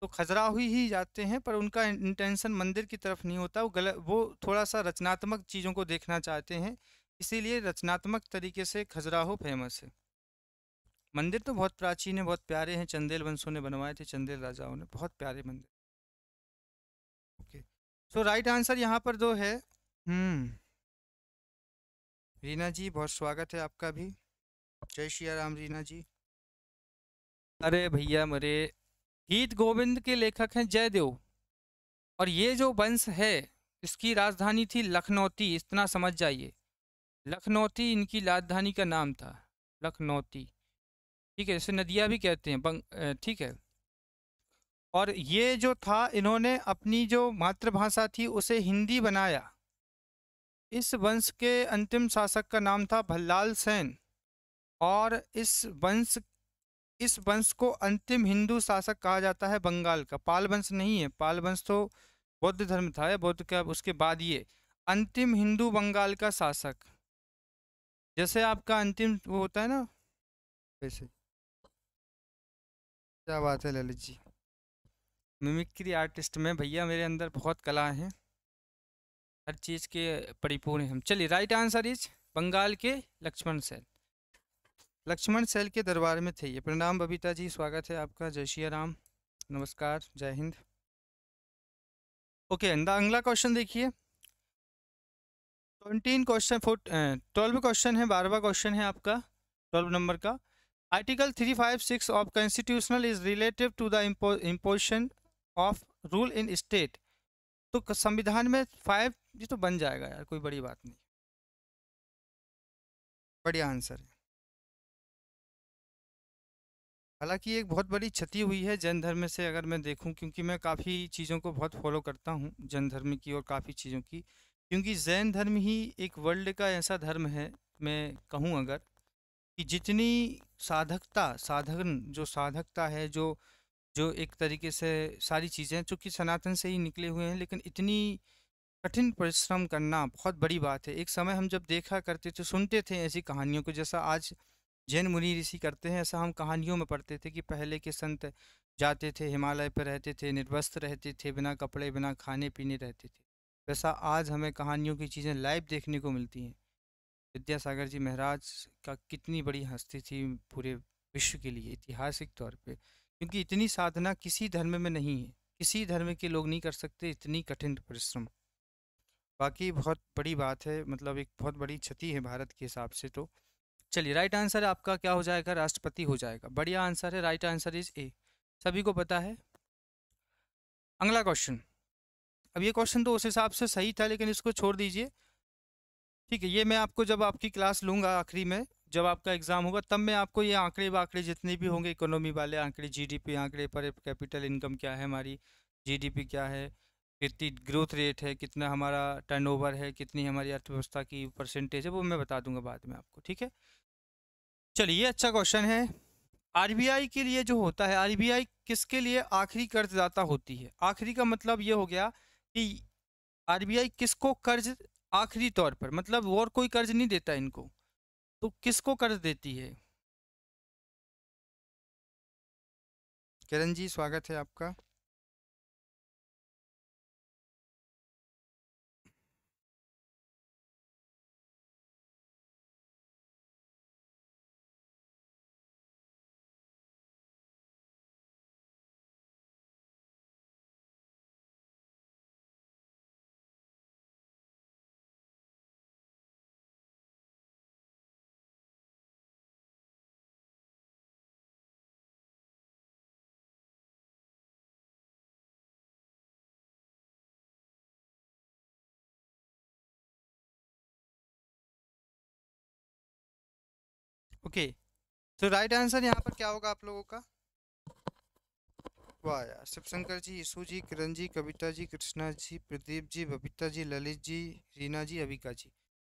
तो खजरा हुई ही जाते हैं पर उनका इंटेंशन मंदिर की तरफ नहीं होता वो गलत वो थोड़ा सा रचनात्मक चीज़ों को देखना चाहते हैं इसीलिए रचनात्मक तरीके से खजुराहो फेमस है मंदिर तो बहुत प्राचीन है बहुत प्यारे हैं चंदेल वंशों ने बनवाए थे चंदेल राजाओं ने बहुत प्यारे मंदिर ओके सो राइट आंसर यहाँ पर जो है हम्म रीना जी बहुत स्वागत है आपका भी जय श्री राम रीना जी अरे भैया मरे गीत गोविंद के लेखक हैं जयदेव और ये जो वंश है इसकी राजधानी थी लखनौती इतना समझ जाइए लखनौती इनकी राजधानी का नाम था लखनौती ठीक है इसे नदिया भी कहते हैं बंग ठीक है और ये जो था इन्होंने अपनी जो मातृभाषा थी उसे हिंदी बनाया इस वंश के अंतिम शासक का नाम था भल्लाल सेन और इस वंश इस वंश को अंतिम हिंदू शासक कहा जाता है बंगाल का पाल वंश नहीं है पाल वंश तो बौद्ध धर्म था या बौद्ध का उसके बाद ये अंतिम हिंदू बंगाल का शासक जैसे आपका अंतिम वो होता है ना वैसे क्या बात है ललित जी मिमिक्री आर्टिस्ट में भैया मेरे अंदर बहुत कला है हर चीज़ के परिपूर्ण हम चलिए राइट आंसर इज बंगाल के लक्ष्मण सेन लक्ष्मण सेल के दरबार में थे ये प्रणाम बबीता जी स्वागत है आपका जय श्री राम नमस्कार जय हिंद ओके okay, अगला क्वेश्चन देखिए ट्वेंटीन क्वेश्चन फोर ट्वेल्व क्वेश्चन है बारहवा क्वेश्चन है आपका ट्वेल्व नंबर का article three five six of constitutional is relative to the imposition of rule in state तो संविधान में फाइव ये तो बन जाएगा यार कोई बड़ी बात नहीं बढ़िया आंसर है हालांकि एक बहुत बड़ी क्षति हुई है जैन धर्म से अगर मैं देखूं क्योंकि मैं काफ़ी चीज़ों को बहुत फॉलो करता हूं जैन धर्म की और काफ़ी चीज़ों की क्योंकि जैन धर्म ही एक वर्ल्ड का ऐसा धर्म है मैं कहूं अगर कि जितनी साधकता साधन जो साधकता है जो जो एक तरीके से सारी चीज़ें चूँकि सनातन से ही निकले हुए हैं लेकिन इतनी कठिन परिश्रम करना बहुत बड़ी बात है एक समय हम जब देखा करते थे सुनते थे ऐसी कहानियों को जैसा आज जैन मुनि ऋषि करते हैं ऐसा हम कहानियों में पढ़ते थे कि पहले के संत जाते थे हिमालय पर रहते थे निर्वस्त्र रहते थे बिना कपड़े बिना खाने पीने रहते थे वैसा आज हमें कहानियों की चीज़ें लाइव देखने को मिलती हैं विद्यासागर जी महाराज का कितनी बड़ी हस्ती थी पूरे विश्व के लिए ऐतिहासिक तौर पे क्योंकि इतनी साधना किसी धर्म में नहीं है किसी धर्म के लोग नहीं कर सकते इतनी कठिन परिश्रम बाकी बहुत बड़ी बात है मतलब एक बहुत बड़ी क्षति है भारत के हिसाब से तो चलिए राइट आंसर आपका क्या हो जाएगा राष्ट्रपति हो जाएगा बढ़िया आंसर है राइट आंसर इज ए सभी को पता है अगला क्वेश्चन अब ये क्वेश्चन तो उस हिसाब से सही था लेकिन इसको छोड़ दीजिए ठीक है ये मैं आपको जब आपकी क्लास लूँगा आखिरी में जब आपका एग्ज़ाम होगा तब मैं आपको ये आंकड़े वाकड़े जितने भी होंगे इकोनॉमी वाले आंकड़े जीडीपी आंकड़े पर कैपिटल इनकम क्या है हमारी जीडीपी क्या है कितनी ग्रोथ रेट है कितना हमारा टर्नओवर है कितनी हमारी अर्थव्यवस्था की परसेंटेज है वो मैं बता दूंगा बाद में आपको ठीक है चलिए अच्छा क्वेश्चन है आरबीआई के लिए जो होता है आरबीआई किसके लिए आखिरी कर्जदाता होती है आखिरी का मतलब ये हो गया कि आरबीआई किसको कर्ज आखिरी तौर पर मतलब और कोई कर्ज नहीं देता इनको तो किसको कर्ज देती है किरण जी स्वागत है आपका ओके तो राइट आंसर यहाँ पर क्या होगा आप लोगों का वाह यार शिवशंकर जी यीशु जी किरण जी कविता जी कृष्णा जी प्रदीप जी बबीता जी ललित जी रीना जी अबिका जी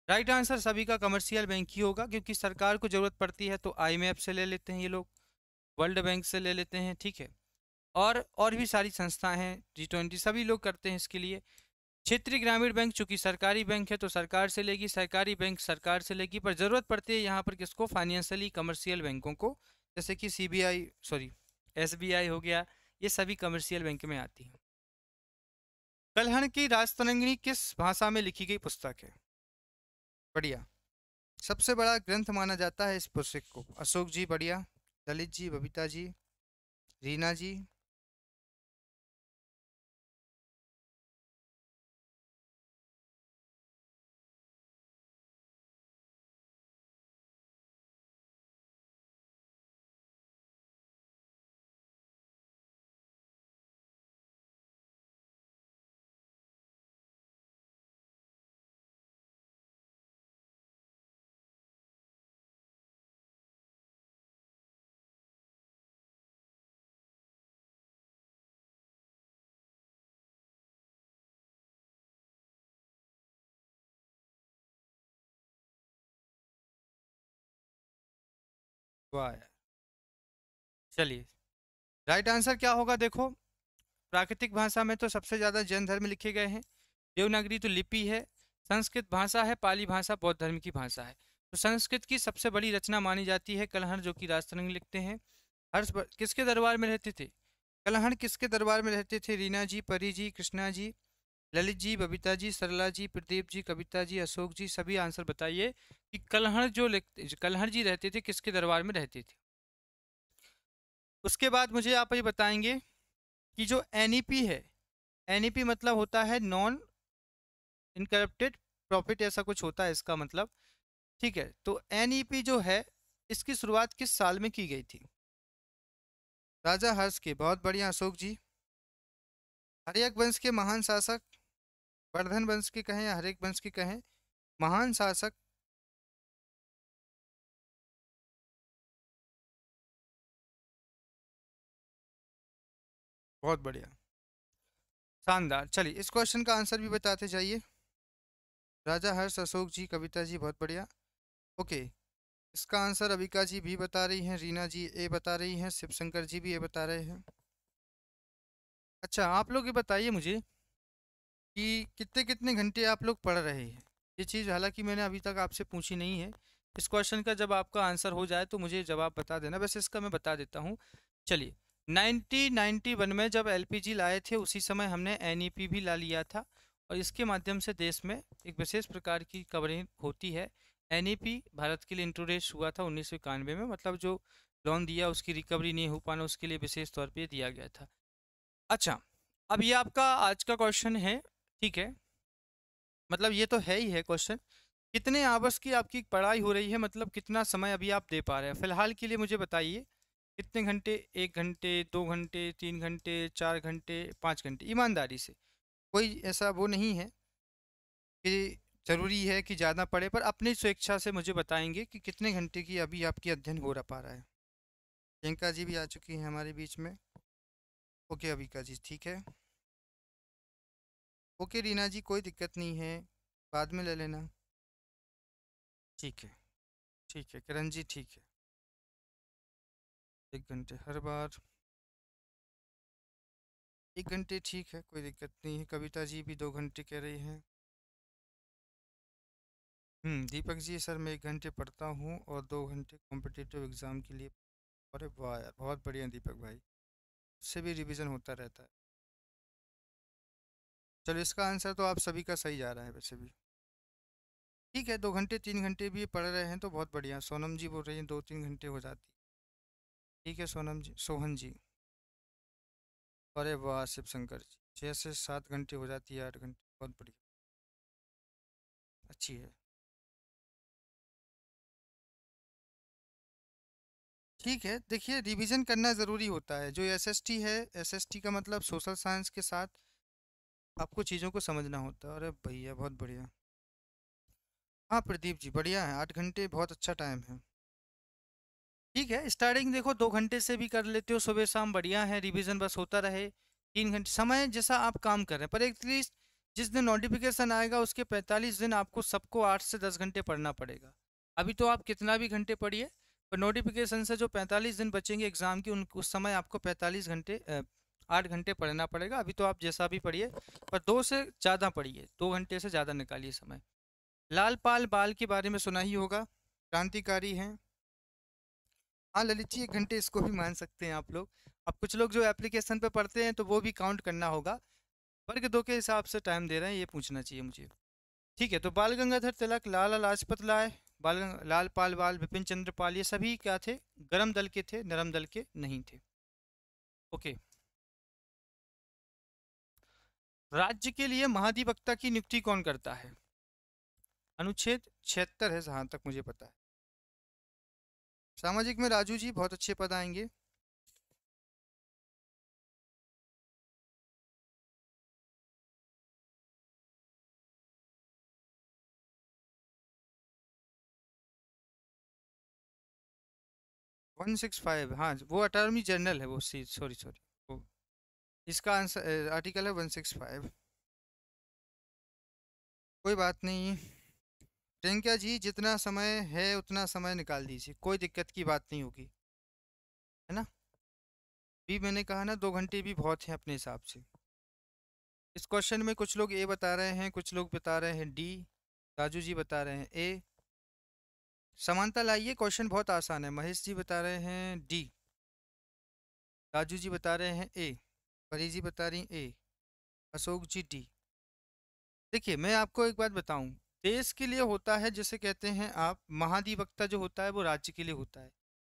राइट आंसर सभी का कमर्शियल बैंक ही होगा क्योंकि सरकार को ज़रूरत पड़ती है तो आईएमएफ से ले लेते हैं ये लोग वर्ल्ड बैंक से ले लेते हैं ठीक है और और भी सारी संस्थाएं हैं जी ट्वेंटी सभी लोग करते हैं इसके लिए क्षेत्रीय ग्रामीण बैंक चूंकि सरकारी बैंक है तो सरकार से लेगी सरकारी बैंक सरकार से लेगी पर ज़रूरत पड़ती है यहाँ पर किसको फाइनेंशियली कमर्शियल बैंकों को जैसे कि सीबीआई सॉरी एसबीआई हो गया ये सभी कमर्शियल बैंक में आती हैं कलहण की राजतरंगिणी किस भाषा में लिखी गई पुस्तक है बढ़िया सबसे बड़ा ग्रंथ माना जाता है इस पुस्तक को अशोक जी बढ़िया ललित जी बबीता जी रीना जी स्क्वायर चलिए राइट आंसर क्या होगा देखो प्राकृतिक भाषा में तो सबसे ज़्यादा जैन धर्म लिखे गए हैं देवनागरी तो लिपि है संस्कृत भाषा है पाली भाषा बौद्ध धर्म की भाषा है तो संस्कृत की सबसे बड़ी रचना मानी जाती है कलहण जो कि राजतरंग लिखते हैं हर्ष किसके दरबार में रहते थे कलहण किसके दरबार में रहते थे रीना जी परी जी कृष्णा जी ललित जी बबीता जी सरला जी प्रदीप जी कविता जी अशोक जी सभी आंसर बताइए कि कलहण जो कलहण जी रहते थे किसके दरबार में रहते थे उसके बाद मुझे आप ये बताएंगे कि जो एन e है एन e मतलब होता है नॉन इनकरप्टेड प्रॉफिट ऐसा कुछ होता है इसका मतलब ठीक है तो एन e जो है इसकी शुरुआत किस साल में की गई थी राजा हर्ष के बहुत बढ़िया अशोक जी हरियक वंश के महान शासक वर्धन वंश की कहें या हरेक वंश की कहें महान शासक बहुत बढ़िया शानदार चलिए इस क्वेश्चन का आंसर भी बताते जाइए राजा हर्ष अशोक जी कविता जी बहुत बढ़िया ओके इसका आंसर अबिका जी भी बता रही हैं रीना जी ए बता रही हैं शिवशंकर जी भी ये बता रहे हैं अच्छा आप लोग ये बताइए मुझे कि कितने कितने घंटे आप लोग पढ़ रहे हैं ये चीज़ हालांकि मैंने अभी तक आपसे पूछी नहीं है इस क्वेश्चन का जब आपका आंसर हो जाए तो मुझे जवाब बता देना वैसे इसका मैं बता देता हूँ चलिए 1991 में जब एलपीजी लाए थे उसी समय हमने एनईपी भी ला लिया था और इसके माध्यम से देश में एक विशेष प्रकार की कवरिंग होती है एनईपी भारत के लिए इंट्रोड्यूस हुआ था उन्नीस में मतलब जो लोन दिया उसकी रिकवरी नहीं हो पाना उसके लिए विशेष तौर पर दिया गया था अच्छा अब ये आपका आज का क्वेश्चन है ठीक है मतलब ये तो है ही है क्वेश्चन कितने आवर्स की आपकी पढ़ाई हो रही है मतलब कितना समय अभी आप दे पा रहे हैं फिलहाल के लिए मुझे बताइए कितने घंटे एक घंटे दो घंटे तीन घंटे चार घंटे पाँच घंटे ईमानदारी से कोई ऐसा वो नहीं है कि ज़रूरी है कि ज़्यादा पढ़े पर अपनी स्वेच्छा से मुझे बताएंगे कि कितने घंटे की अभी आपकी अध्ययन हो रहा पा रहा है प्रियंका जी भी आ चुकी हैं हमारे बीच में ओके अभिका जी ठीक है ओके रीना जी कोई दिक्कत नहीं है बाद में ले लेना ठीक है ठीक है किरण जी ठीक है एक घंटे हर बार एक घंटे ठीक है कोई दिक्कत नहीं है कविता जी भी दो घंटे कह रही हैं हम्म, दीपक जी सर मैं एक घंटे पढ़ता हूँ और दो घंटे कॉम्पिटिटिव एग्ज़ाम के लिए अरे वाह यार बहुत बढ़िया दीपक भाई उससे भी रिवीजन होता रहता है चलो इसका आंसर तो आप सभी का सही जा रहा है वैसे भी ठीक है दो घंटे तीन घंटे भी पढ़ रहे हैं तो बहुत बढ़िया सोनम जी बोल रही हैं दो तीन घंटे हो जाती ठीक है सोनम जी सोहन जी अरे वाह शिव शंकर जी छः से सात घंटे हो जाती है आठ घंटे बहुत बढ़िया अच्छी है ठीक है देखिए रिवीजन करना ज़रूरी होता है जो एसएसटी है एसएसटी का मतलब सोशल साइंस के साथ आपको चीज़ों को समझना होता है अरे भैया बहुत बढ़िया हाँ प्रदीप जी बढ़िया है आठ घंटे बहुत अच्छा टाइम है ठीक है स्टार्टिंग देखो दो घंटे से भी कर लेते हो सुबह शाम बढ़िया है रिवीजन बस होता रहे तीन घंटे समय जैसा आप काम कर रहे हैं पर एटलीस्ट जिस दिन नोटिफिकेशन आएगा उसके पैंतालीस दिन आपको सबको आठ से दस घंटे पढ़ना पड़ेगा अभी तो आप कितना भी घंटे पढ़िए पर नोटिफिकेशन से जो पैंतालीस दिन बचेंगे एग्ज़ाम की उन उस समय आपको पैंतालीस घंटे आठ घंटे पढ़ना पड़ेगा अभी तो आप जैसा भी पढ़िए पर दो से ज़्यादा पढ़िए दो घंटे से ज़्यादा निकालिए समय लाल पाल बाल के बारे में सुना ही होगा क्रांतिकारी हैं हाँ ललित जी एक घंटे इसको भी मान सकते हैं आप लोग अब कुछ लोग जो एप्लीकेशन पर पढ़ते हैं तो वो भी काउंट करना होगा वर्ग दो के हिसाब से टाइम दे रहे हैं ये पूछना चाहिए मुझे ठीक है तो बाल गंगाधर तिलक लाला लाजपत राय बाल लाल पाल बाल विपिन चंद्र पाल ये सभी क्या थे गर्म दल के थे नरम दल के नहीं थे ओके राज्य के लिए महाधिवक्ता की नियुक्ति कौन करता है अनुच्छेद छिहत्तर है जहां तक मुझे पता है सामाजिक में राजू जी बहुत अच्छे पद आएंगे वन सिक्स फाइव हाँ वो अटॉर्नी जनरल है वो सी सॉरी सॉरी इसका आंसर आर्टिकल है वन सिक्स फाइव कोई बात नहीं प्रियंका जी जितना समय है उतना समय निकाल दीजिए कोई दिक्कत की बात नहीं होगी है ना भी मैंने कहा ना दो घंटे भी बहुत हैं अपने हिसाब से इस क्वेश्चन में कुछ लोग ए बता रहे हैं कुछ लोग बता रहे हैं डी राजू जी बता रहे हैं ए समानता लाइए क्वेश्चन बहुत आसान है महेश जी बता रहे हैं डी राजू जी बता रहे हैं ए जी बता रही ए अशोक जी डी देखिए मैं आपको एक बात बताऊं देश के लिए होता है जैसे कहते हैं आप महाधिवक्ता जो होता है वो राज्य के लिए होता है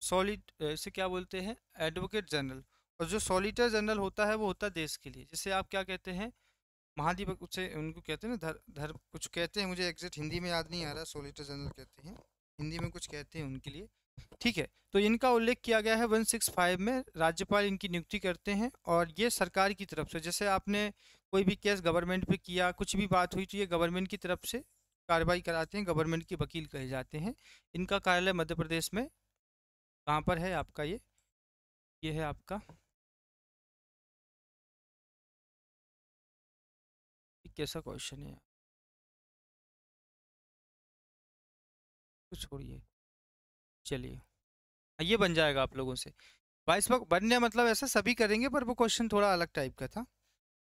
सॉलिड इसे क्या बोलते हैं एडवोकेट जनरल और जो सॉलिटर जनरल होता है वो होता है देश के लिए जैसे आप क्या कहते हैं महाधिवक उसे उनको कहते हैं ना धर धर्म कुछ कहते हैं मुझे एग्जैक्ट हिंदी में याद नहीं आ रहा सोलिटर जनरल कहते हैं हिंदी में कुछ कहते हैं उनके लिए ठीक है तो इनका उल्लेख किया गया है 165 में राज्यपाल इनकी नियुक्ति करते हैं और ये सरकार की तरफ से जैसे आपने कोई भी केस गवर्नमेंट पे किया कुछ भी बात हुई तो ये गवर्नमेंट की तरफ से कार्रवाई कराते हैं गवर्नमेंट के वकील कहे जाते हैं इनका कार्यालय मध्य प्रदेश में कहाँ पर है आपका ये ये है आपका कैसा क्वेश्चन है छोड़िए चलिए हाँ, ये बन जाएगा आप लोगों से बाईस पक बनने मतलब ऐसा सभी करेंगे पर वो क्वेश्चन थोड़ा अलग टाइप का था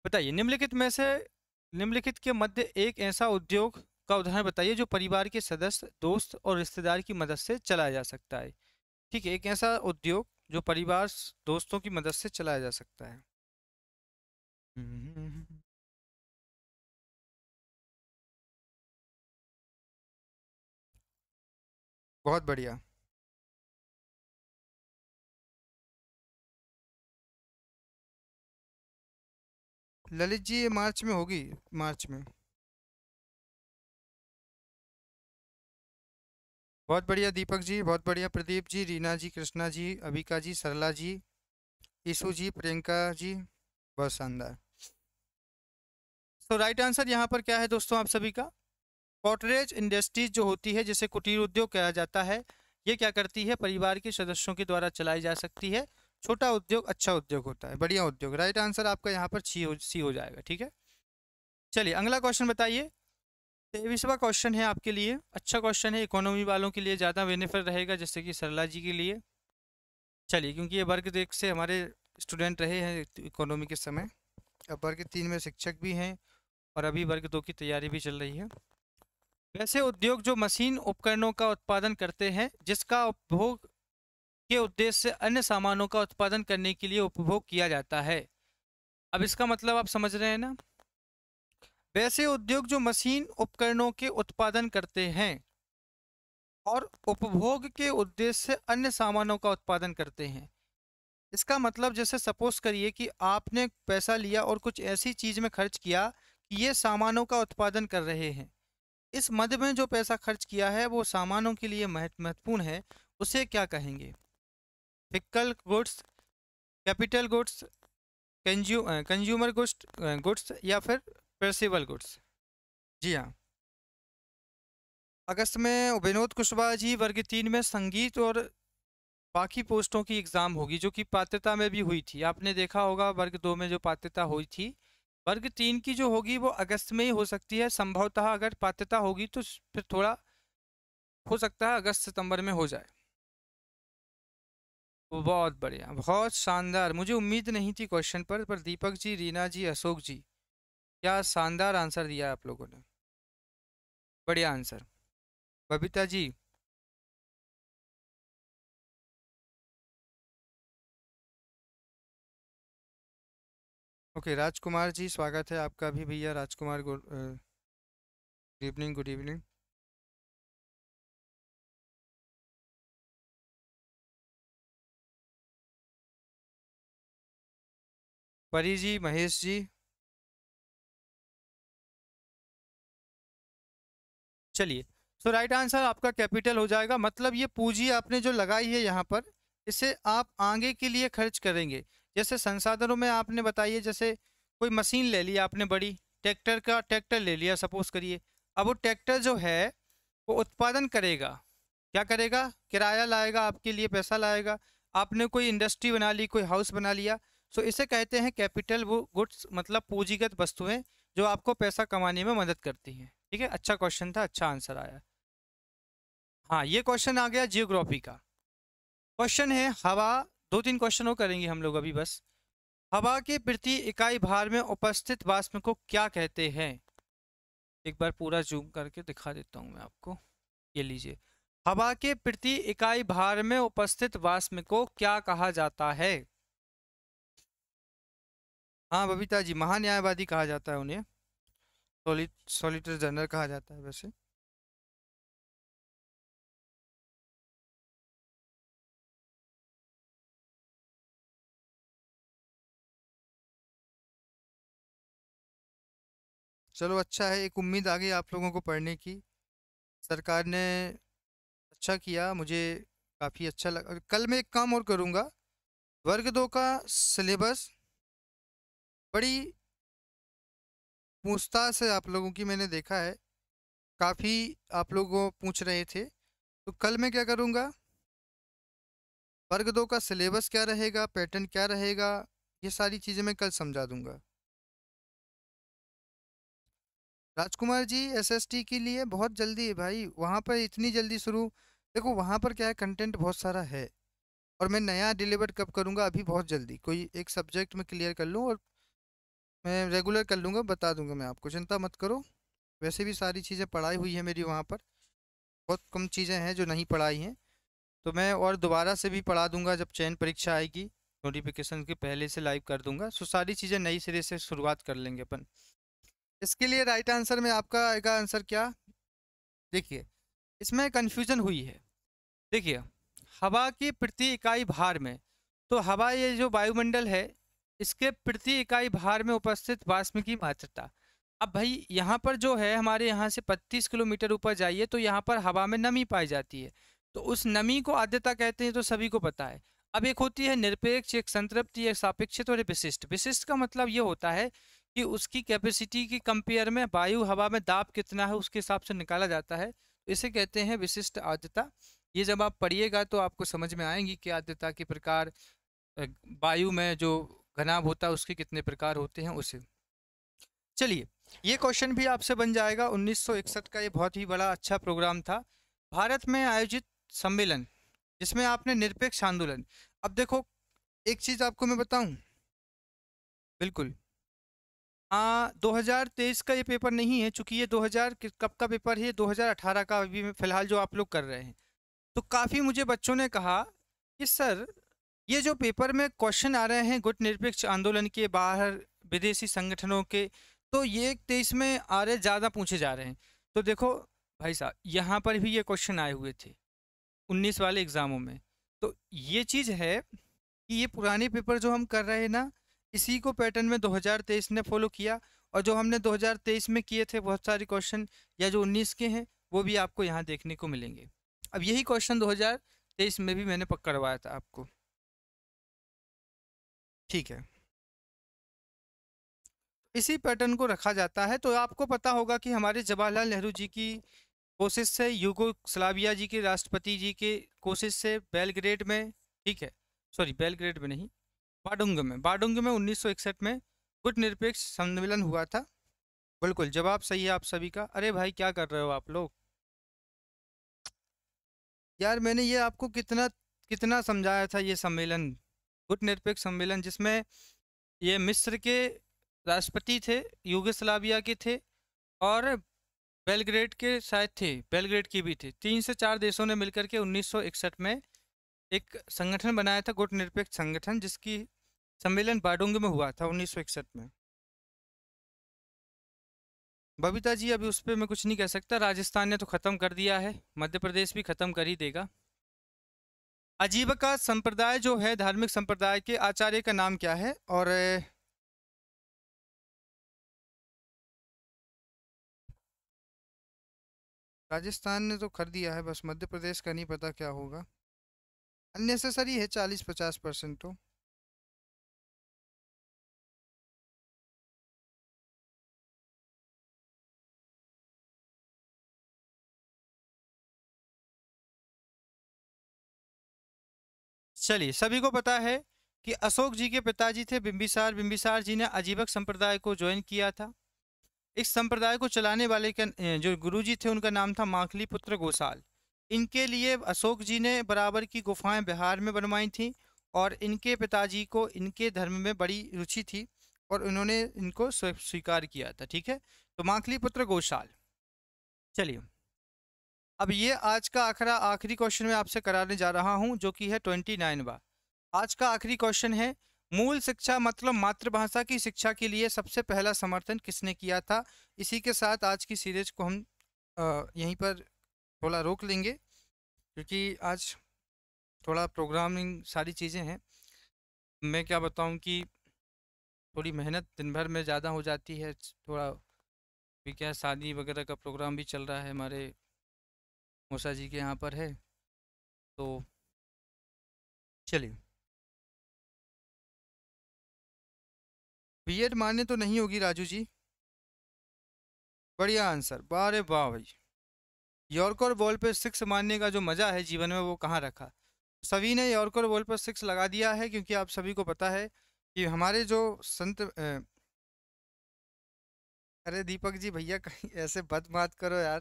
बताइए निम्नलिखित में से निम्नलिखित के मध्य एक ऐसा उद्योग का उदाहरण बताइए जो परिवार के सदस्य दोस्त और रिश्तेदार की मदद से चलाया जा सकता है ठीक है एक ऐसा उद्योग जो परिवार दोस्तों की मदद से चलाया जा सकता है बहुत बढ़िया ललित जी ये मार्च में होगी मार्च में बहुत बढ़िया दीपक जी बहुत बढ़िया प्रदीप जी रीना जी कृष्णा जी अभिका जी सरला जी ईशु जी प्रियंका जी बहुत शानदार तो राइट आंसर यहाँ पर क्या है दोस्तों आप सभी का कॉटरेज इंडस्ट्रीज जो होती है जिसे कुटीर उद्योग कहा जाता है ये क्या करती है परिवार के सदस्यों के द्वारा चलाई जा सकती है छोटा उद्योग अच्छा उद्योग होता है बढ़िया उद्योग राइट आंसर आपका यहाँ पर सी हो सी हो जाएगा ठीक है चलिए अगला क्वेश्चन बताइए तेईसवा क्वेश्चन है आपके लिए अच्छा क्वेश्चन है इकोनॉमी वालों के लिए ज़्यादा बेनिफिट रहेगा जैसे कि सरला जी के लिए चलिए क्योंकि ये वर्ग एक से हमारे स्टूडेंट रहे हैं इकोनॉमी के समय अब वर्ग तीन में शिक्षक भी हैं और अभी वर्ग दो की तैयारी भी चल रही है वैसे उद्योग जो मशीन उपकरणों का उत्पादन करते हैं जिसका उपभोग के उद्देश्य से अन्य सामानों का उत्पादन करने के लिए उपभोग किया जाता है अब इसका मतलब आप समझ रहे हैं ना वैसे उद्योग जो मशीन उपकरणों के उत्पादन करते हैं और उपभोग के उद्देश्य से अन्य सामानों का उत्पादन करते हैं इसका मतलब जैसे सपोज करिए कि आपने पैसा लिया और कुछ ऐसी चीज़ में खर्च किया कि ये सामानों का उत्पादन कर रहे हैं इस मद में जो पैसा खर्च किया है वो सामानों के लिए महत्वपूर्ण है उसे क्या कहेंगे फिकल goods capital goods consumer goods goods या फिर पेरसिबल गुड्स जी हाँ अगस्त में विनोद कुशवाहा जी वर्ग तीन में संगीत और बाकी पोस्टों की एग्ज़ाम होगी जो कि पात्रता में भी हुई थी आपने देखा होगा वर्ग दो में जो पात्रता हुई थी वर्ग तीन की जो होगी वो अगस्त में ही हो सकती है संभवतः अगर पात्रता होगी तो फिर थोड़ा हो सकता है अगस्त सितंबर में हो जाए बहुत बढ़िया बहुत शानदार मुझे उम्मीद नहीं थी क्वेश्चन पर पर दीपक जी रीना जी अशोक जी क्या शानदार आंसर दिया आप लोगों ने बढ़िया आंसर बबीता जी ओके राजकुमार जी स्वागत है आपका भी भैया Rajkumar good evening good evening Pari ji Mahesh ji चलिए सो राइट आंसर आपका कैपिटल हो जाएगा मतलब ये पूंजी आपने जो लगाई है यहाँ पर इसे आप आगे के लिए खर्च करेंगे जैसे संसाधनों में आपने बताइए जैसे कोई मशीन ले ली आपने बड़ी ट्रैक्टर का ट्रैक्टर ले लिया सपोज करिए अब वो ट्रैक्टर जो है वो उत्पादन करेगा क्या करेगा किराया लाएगा आपके लिए पैसा लाएगा आपने कोई इंडस्ट्री बना ली कोई हाउस बना लिया सो so, इसे कहते हैं कैपिटल वो गुड्स मतलब पूंजीगत वस्तुएं जो आपको पैसा कमाने में मदद करती हैं ठीक है अच्छा क्वेश्चन था अच्छा आंसर आया हाँ ये क्वेश्चन आ गया जियोग्राफी का क्वेश्चन है हवा दो तीन क्वेश्चन और करेंगे हम लोग अभी बस हवा के प्रति इकाई भार में उपस्थित वाष्प को क्या कहते हैं एक बार पूरा जूम करके दिखा देता हूँ मैं आपको ये लीजिए हवा के प्रति इकाई भार में उपस्थित वाष्प को क्या कहा जाता है हाँ बबीता जी महान्यायवादी कहा जाता है उन्हें सॉलिट सॉलिटर जनरल कहा जाता है वैसे चलो अच्छा है एक उम्मीद आ गई आप लोगों को पढ़ने की सरकार ने अच्छा किया मुझे काफ़ी अच्छा लगा कल मैं एक काम और करूँगा वर्ग दो का सिलेबस बड़ी पूछताछ है आप लोगों की मैंने देखा है काफ़ी आप लोगों पूछ रहे थे तो कल मैं क्या करूँगा वर्ग दो का सिलेबस क्या रहेगा पैटर्न क्या रहेगा ये सारी चीज़ें मैं कल समझा दूंगा राजकुमार जी एसएसटी के लिए बहुत जल्दी है भाई वहाँ पर इतनी जल्दी शुरू देखो वहाँ पर क्या है कंटेंट बहुत सारा है और मैं नया डिलीवर कब करूँगा अभी बहुत जल्दी कोई एक सब्जेक्ट में क्लियर कर लूँ और मैं रेगुलर कर लूँगा बता दूँगा मैं आपको चिंता मत करो वैसे भी सारी चीज़ें पढ़ाई हुई है मेरी वहाँ पर बहुत कम चीज़ें हैं जो नहीं पढ़ाई हैं तो मैं और दोबारा से भी पढ़ा दूँगा जब चयन परीक्षा आएगी नोटिफिकेशन के पहले से लाइव कर दूँगा सो सारी चीज़ें नई सिरे से शुरुआत कर लेंगे अपन इसके लिए राइट आंसर में आपका आएगा आंसर क्या देखिए इसमें कन्फ्यूज़न हुई है देखिए हवा की प्रति इकाई भार में तो हवा ये जो वायुमंडल है इसके प्रति इकाई भार में उपस्थित वाष्प की मात्रता अब भाई यहाँ पर जो है हमारे यहाँ से 35 किलोमीटर ऊपर जाइए तो यहाँ पर हवा में नमी पाई जाती है तो उस नमी को आद्यता कहते हैं तो सभी को पता है अब एक होती है निरपेक्ष एक संतृप्ति एक सापेक्षित और विशिष्ट विशिष्ट का मतलब ये होता है कि उसकी कैपेसिटी की कंपेयर में वायु हवा में दाब कितना है उसके हिसाब से निकाला जाता है तो इसे कहते हैं विशिष्ट आद्यता ये जब आप पढ़िएगा तो आपको समझ में आएंगी कि आद्यता के प्रकार वायु में जो घनाभ होता है उसके कितने प्रकार होते हैं उसे चलिए ये क्वेश्चन भी आपसे बन जाएगा 1961 का ये बहुत ही बड़ा अच्छा प्रोग्राम था भारत में आयोजित सम्मेलन जिसमें आपने निरपेक्ष आंदोलन अब देखो एक चीज़ आपको मैं बताऊं बिल्कुल आ, 2023 का ये पेपर नहीं है चूंकि ये 2000 कब का पेपर है 2018 का अभी फिलहाल जो आप लोग कर रहे हैं तो काफ़ी मुझे बच्चों ने कहा कि सर ये जो पेपर में क्वेश्चन आ रहे हैं गुट निरपेक्ष आंदोलन के बाहर विदेशी संगठनों के तो ये तेईस में आ रहे ज़्यादा पूछे जा रहे हैं तो देखो भाई साहब यहाँ पर भी ये क्वेश्चन आए हुए थे उन्नीस वाले एग्ज़ामों में तो ये चीज़ है कि ये पुराने पेपर जो हम कर रहे हैं ना इसी को पैटर्न में 2023 ने फॉलो किया और जो हमने 2023 में किए थे बहुत सारे क्वेश्चन या जो 19 के हैं वो भी आपको यहाँ देखने को मिलेंगे अब यही क्वेश्चन 2023 में भी मैंने पकड़वाया था आपको ठीक है इसी पैटर्न को रखा जाता है तो आपको पता होगा कि हमारे जवाहरलाल नेहरू जी की कोशिश से युगो सलाविया जी के राष्ट्रपति जी के कोशिश से बेलग्रेड में ठीक है सॉरी बेलग्रेड में नहीं बाडुंग में बाडुंग में 1961 में गुट निरपेक्ष सम्मेलन हुआ था बिल्कुल जवाब सही है आप सभी का अरे भाई क्या कर रहे हो आप लोग यार मैंने ये आपको कितना कितना समझाया था ये सम्मेलन गुट निरपेक्ष सम्मेलन जिसमें ये मिस्र के राष्ट्रपति थे यूगोस्लाविया के थे और बेलग्रेड के शायद थे बेलग्रेड की भी थे तीन से चार देशों ने मिलकर के 1961 में एक संगठन बनाया था गुट निरपेक्ष संगठन जिसकी सम्मेलन बाडोंग में हुआ था उन्नीस में बबीता जी अभी उस पर मैं कुछ नहीं कह सकता राजस्थान ने तो ख़त्म कर दिया है मध्य प्रदेश भी ख़त्म कर ही देगा आजीविका संप्रदाय जो है धार्मिक संप्रदाय के आचार्य का नाम क्या है और राजस्थान ने तो कर दिया है बस मध्य प्रदेश का नहीं पता क्या होगा अननेसेसरी है चालीस पचास परसेंट तो चलिए सभी को पता है कि अशोक जी के पिताजी थे बिंबिसार बिंबिसार जी ने अजीबक संप्रदाय को ज्वाइन किया था इस संप्रदाय को चलाने वाले के जो गुरुजी थे उनका नाम था माखली पुत्र गोसाल इनके लिए अशोक जी ने बराबर की गुफाएं बिहार में बनवाई थीं और इनके पिताजी को इनके धर्म में बड़ी रुचि थी और उन्होंने इनको स्वीकार किया था ठीक है तो माखली पुत्र गोशाल चलिए अब ये आज का आखरा आखिरी क्वेश्चन मैं आपसे कराने जा रहा हूँ जो कि है ट्वेंटी नाइनवा आज का आखिरी क्वेश्चन है मूल शिक्षा मतलब मातृभाषा की शिक्षा के लिए सबसे पहला समर्थन किसने किया था इसी के साथ आज की सीरीज को हम यहीं पर थोड़ा रोक लेंगे क्योंकि आज थोड़ा प्रोग्रामिंग सारी चीज़ें हैं मैं क्या बताऊं कि थोड़ी मेहनत दिन भर में ज़्यादा हो जाती है थोड़ा भी क्या शादी वगैरह का प्रोग्राम भी चल रहा है हमारे मूसा जी के यहाँ पर है तो चलिए बी एड मान्य तो नहीं होगी राजू जी बढ़िया आंसर बारे वाह भाई और बॉल पर सिक्स मानने का जो मज़ा है जीवन में वो कहाँ रखा सभी ने और बॉल पर सिक्स लगा दिया है क्योंकि आप सभी को पता है कि हमारे जो संत अरे दीपक जी भैया कहीं ऐसे बद बात करो यार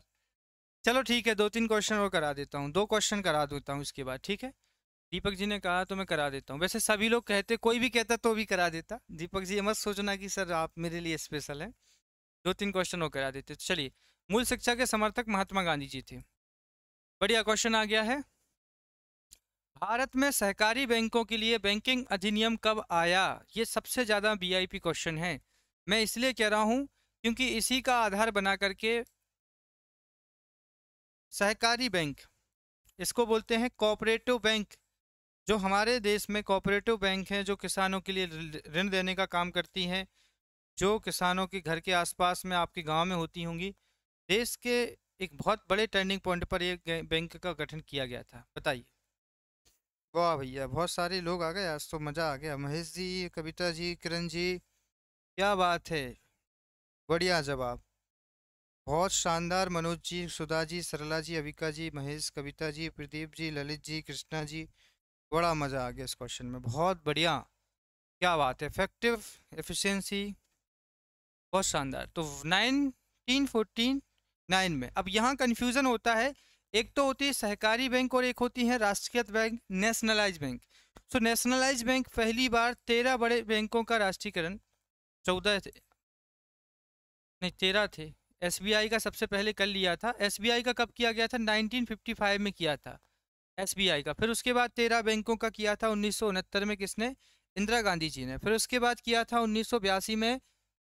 चलो ठीक है दो तीन क्वेश्चन और करा देता हूँ दो क्वेश्चन करा देता हूँ इसके बाद ठीक है दीपक जी ने कहा तो मैं करा देता हूँ वैसे सभी लोग कहते कोई भी कहता तो भी करा देता दीपक जी ये मत सोचना कि सर आप मेरे लिए स्पेशल है दो तीन क्वेश्चन और करा देते चलिए मूल शिक्षा के समर्थक महात्मा गांधी जी थे बढ़िया क्वेश्चन आ गया है भारत में सहकारी बैंकों के लिए बैंकिंग अधिनियम कब आया ये सबसे ज़्यादा बी क्वेश्चन है मैं इसलिए कह रहा हूँ क्योंकि इसी का आधार बना करके सहकारी बैंक इसको बोलते हैं कोऑपरेटिव बैंक जो हमारे देश में कोऑपरेटिव बैंक हैं जो किसानों के लिए ऋण देने का काम करती हैं जो किसानों के घर के आसपास में आपके गांव में होती होंगी देश के एक बहुत बड़े टर्निंग पॉइंट पर एक बैंक का गठन किया गया था बताइए वाह भैया बहुत सारे लोग आ गए आज तो मज़ा आ गया महेश जी कविता जी किरण जी क्या बात है बढ़िया जवाब बहुत शानदार मनोज जी सुधा जी सरला जी अविका जी महेश कविता जी प्रदीप जी ललित जी कृष्णा जी बड़ा मज़ा आ गया इस क्वेश्चन में बहुत बढ़िया क्या बात है इफेक्टिव एफिशिएंसी बहुत शानदार तो नाइनटीन फोर्टीन नाइन में अब यहाँ कन्फ्यूज़न होता है एक तो होती है सहकारी बैंक और एक होती है राष्ट्रीयत बैंक नेशनलाइज बैंक सो तो नेशनलाइज बैंक पहली बार तेरह बड़े बैंकों का राष्ट्रीयकरण चौदह थे नहीं तेरह थे एसबीआई का सबसे पहले कल लिया था एसबीआई का कब किया गया था 1955 में किया था एसबीआई का फिर उसके बाद तेरह बैंकों का किया था उन्नीस में किसने इंदिरा गांधी जी ने फिर उसके बाद किया था उन्नीस में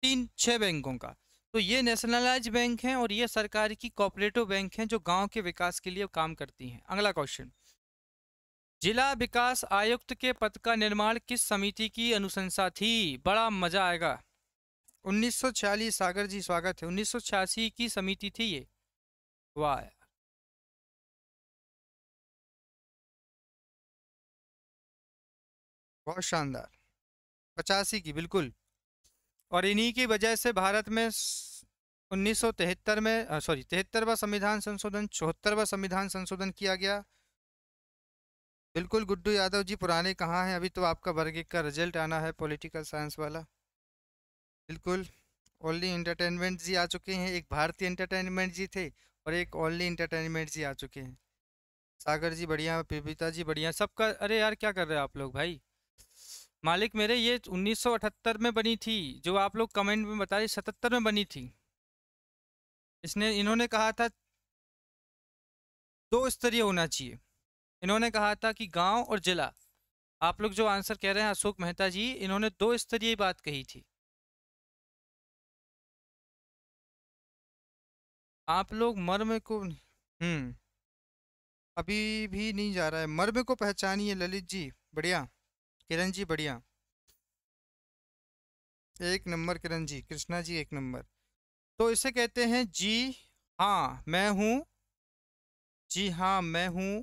तीन छः बैंकों का तो ये नेशनलाइज बैंक हैं और ये सरकार की कॉपरेटिव बैंक हैं जो गांव के विकास के लिए काम करती हैं अगला क्वेश्चन जिला विकास आयुक्त के पद का निर्माण किस समिति की अनुशंसा थी बड़ा मजा आएगा 1940 सागर जी स्वागत है 1986 की समिति थी ये वाह बहुत शानदार पचासी की बिल्कुल और इन्हीं की वजह से भारत में 1973 में सॉरी तिहत्तरवा संविधान संशोधन चौहत्तरवा संविधान संशोधन किया गया बिल्कुल गुड्डू यादव जी पुराने कहाँ हैं अभी तो आपका वर्गिक का रिजल्ट आना है पॉलिटिकल साइंस वाला बिल्कुल ओनली इंटरटेनमेंट जी आ चुके हैं एक भारतीय इंटरटेनमेंट जी थे और एक ओनली इंटरटेनमेंट जी आ चुके हैं सागर जी बढ़िया पिपिता जी बढ़िया सबका अरे यार क्या कर रहे हैं आप लोग भाई मालिक मेरे ये 1978 में बनी थी जो आप लोग कमेंट में बता रहे सतहत्तर में बनी थी इसने इन्होंने कहा था दो स्तरीय होना चाहिए इन्होंने कहा था कि गांव और जिला आप लोग जो आंसर कह रहे हैं अशोक मेहता जी इन्होंने दो स्तरीय बात कही थी आप लोग मर्म को हम्म अभी भी नहीं जा रहा है मर्म को पहचानिए ललित जी बढ़िया किरण जी बढ़िया एक नंबर किरण जी कृष्णा जी एक नंबर तो इसे कहते हैं जी हाँ मैं हूँ जी हाँ मैं हूँ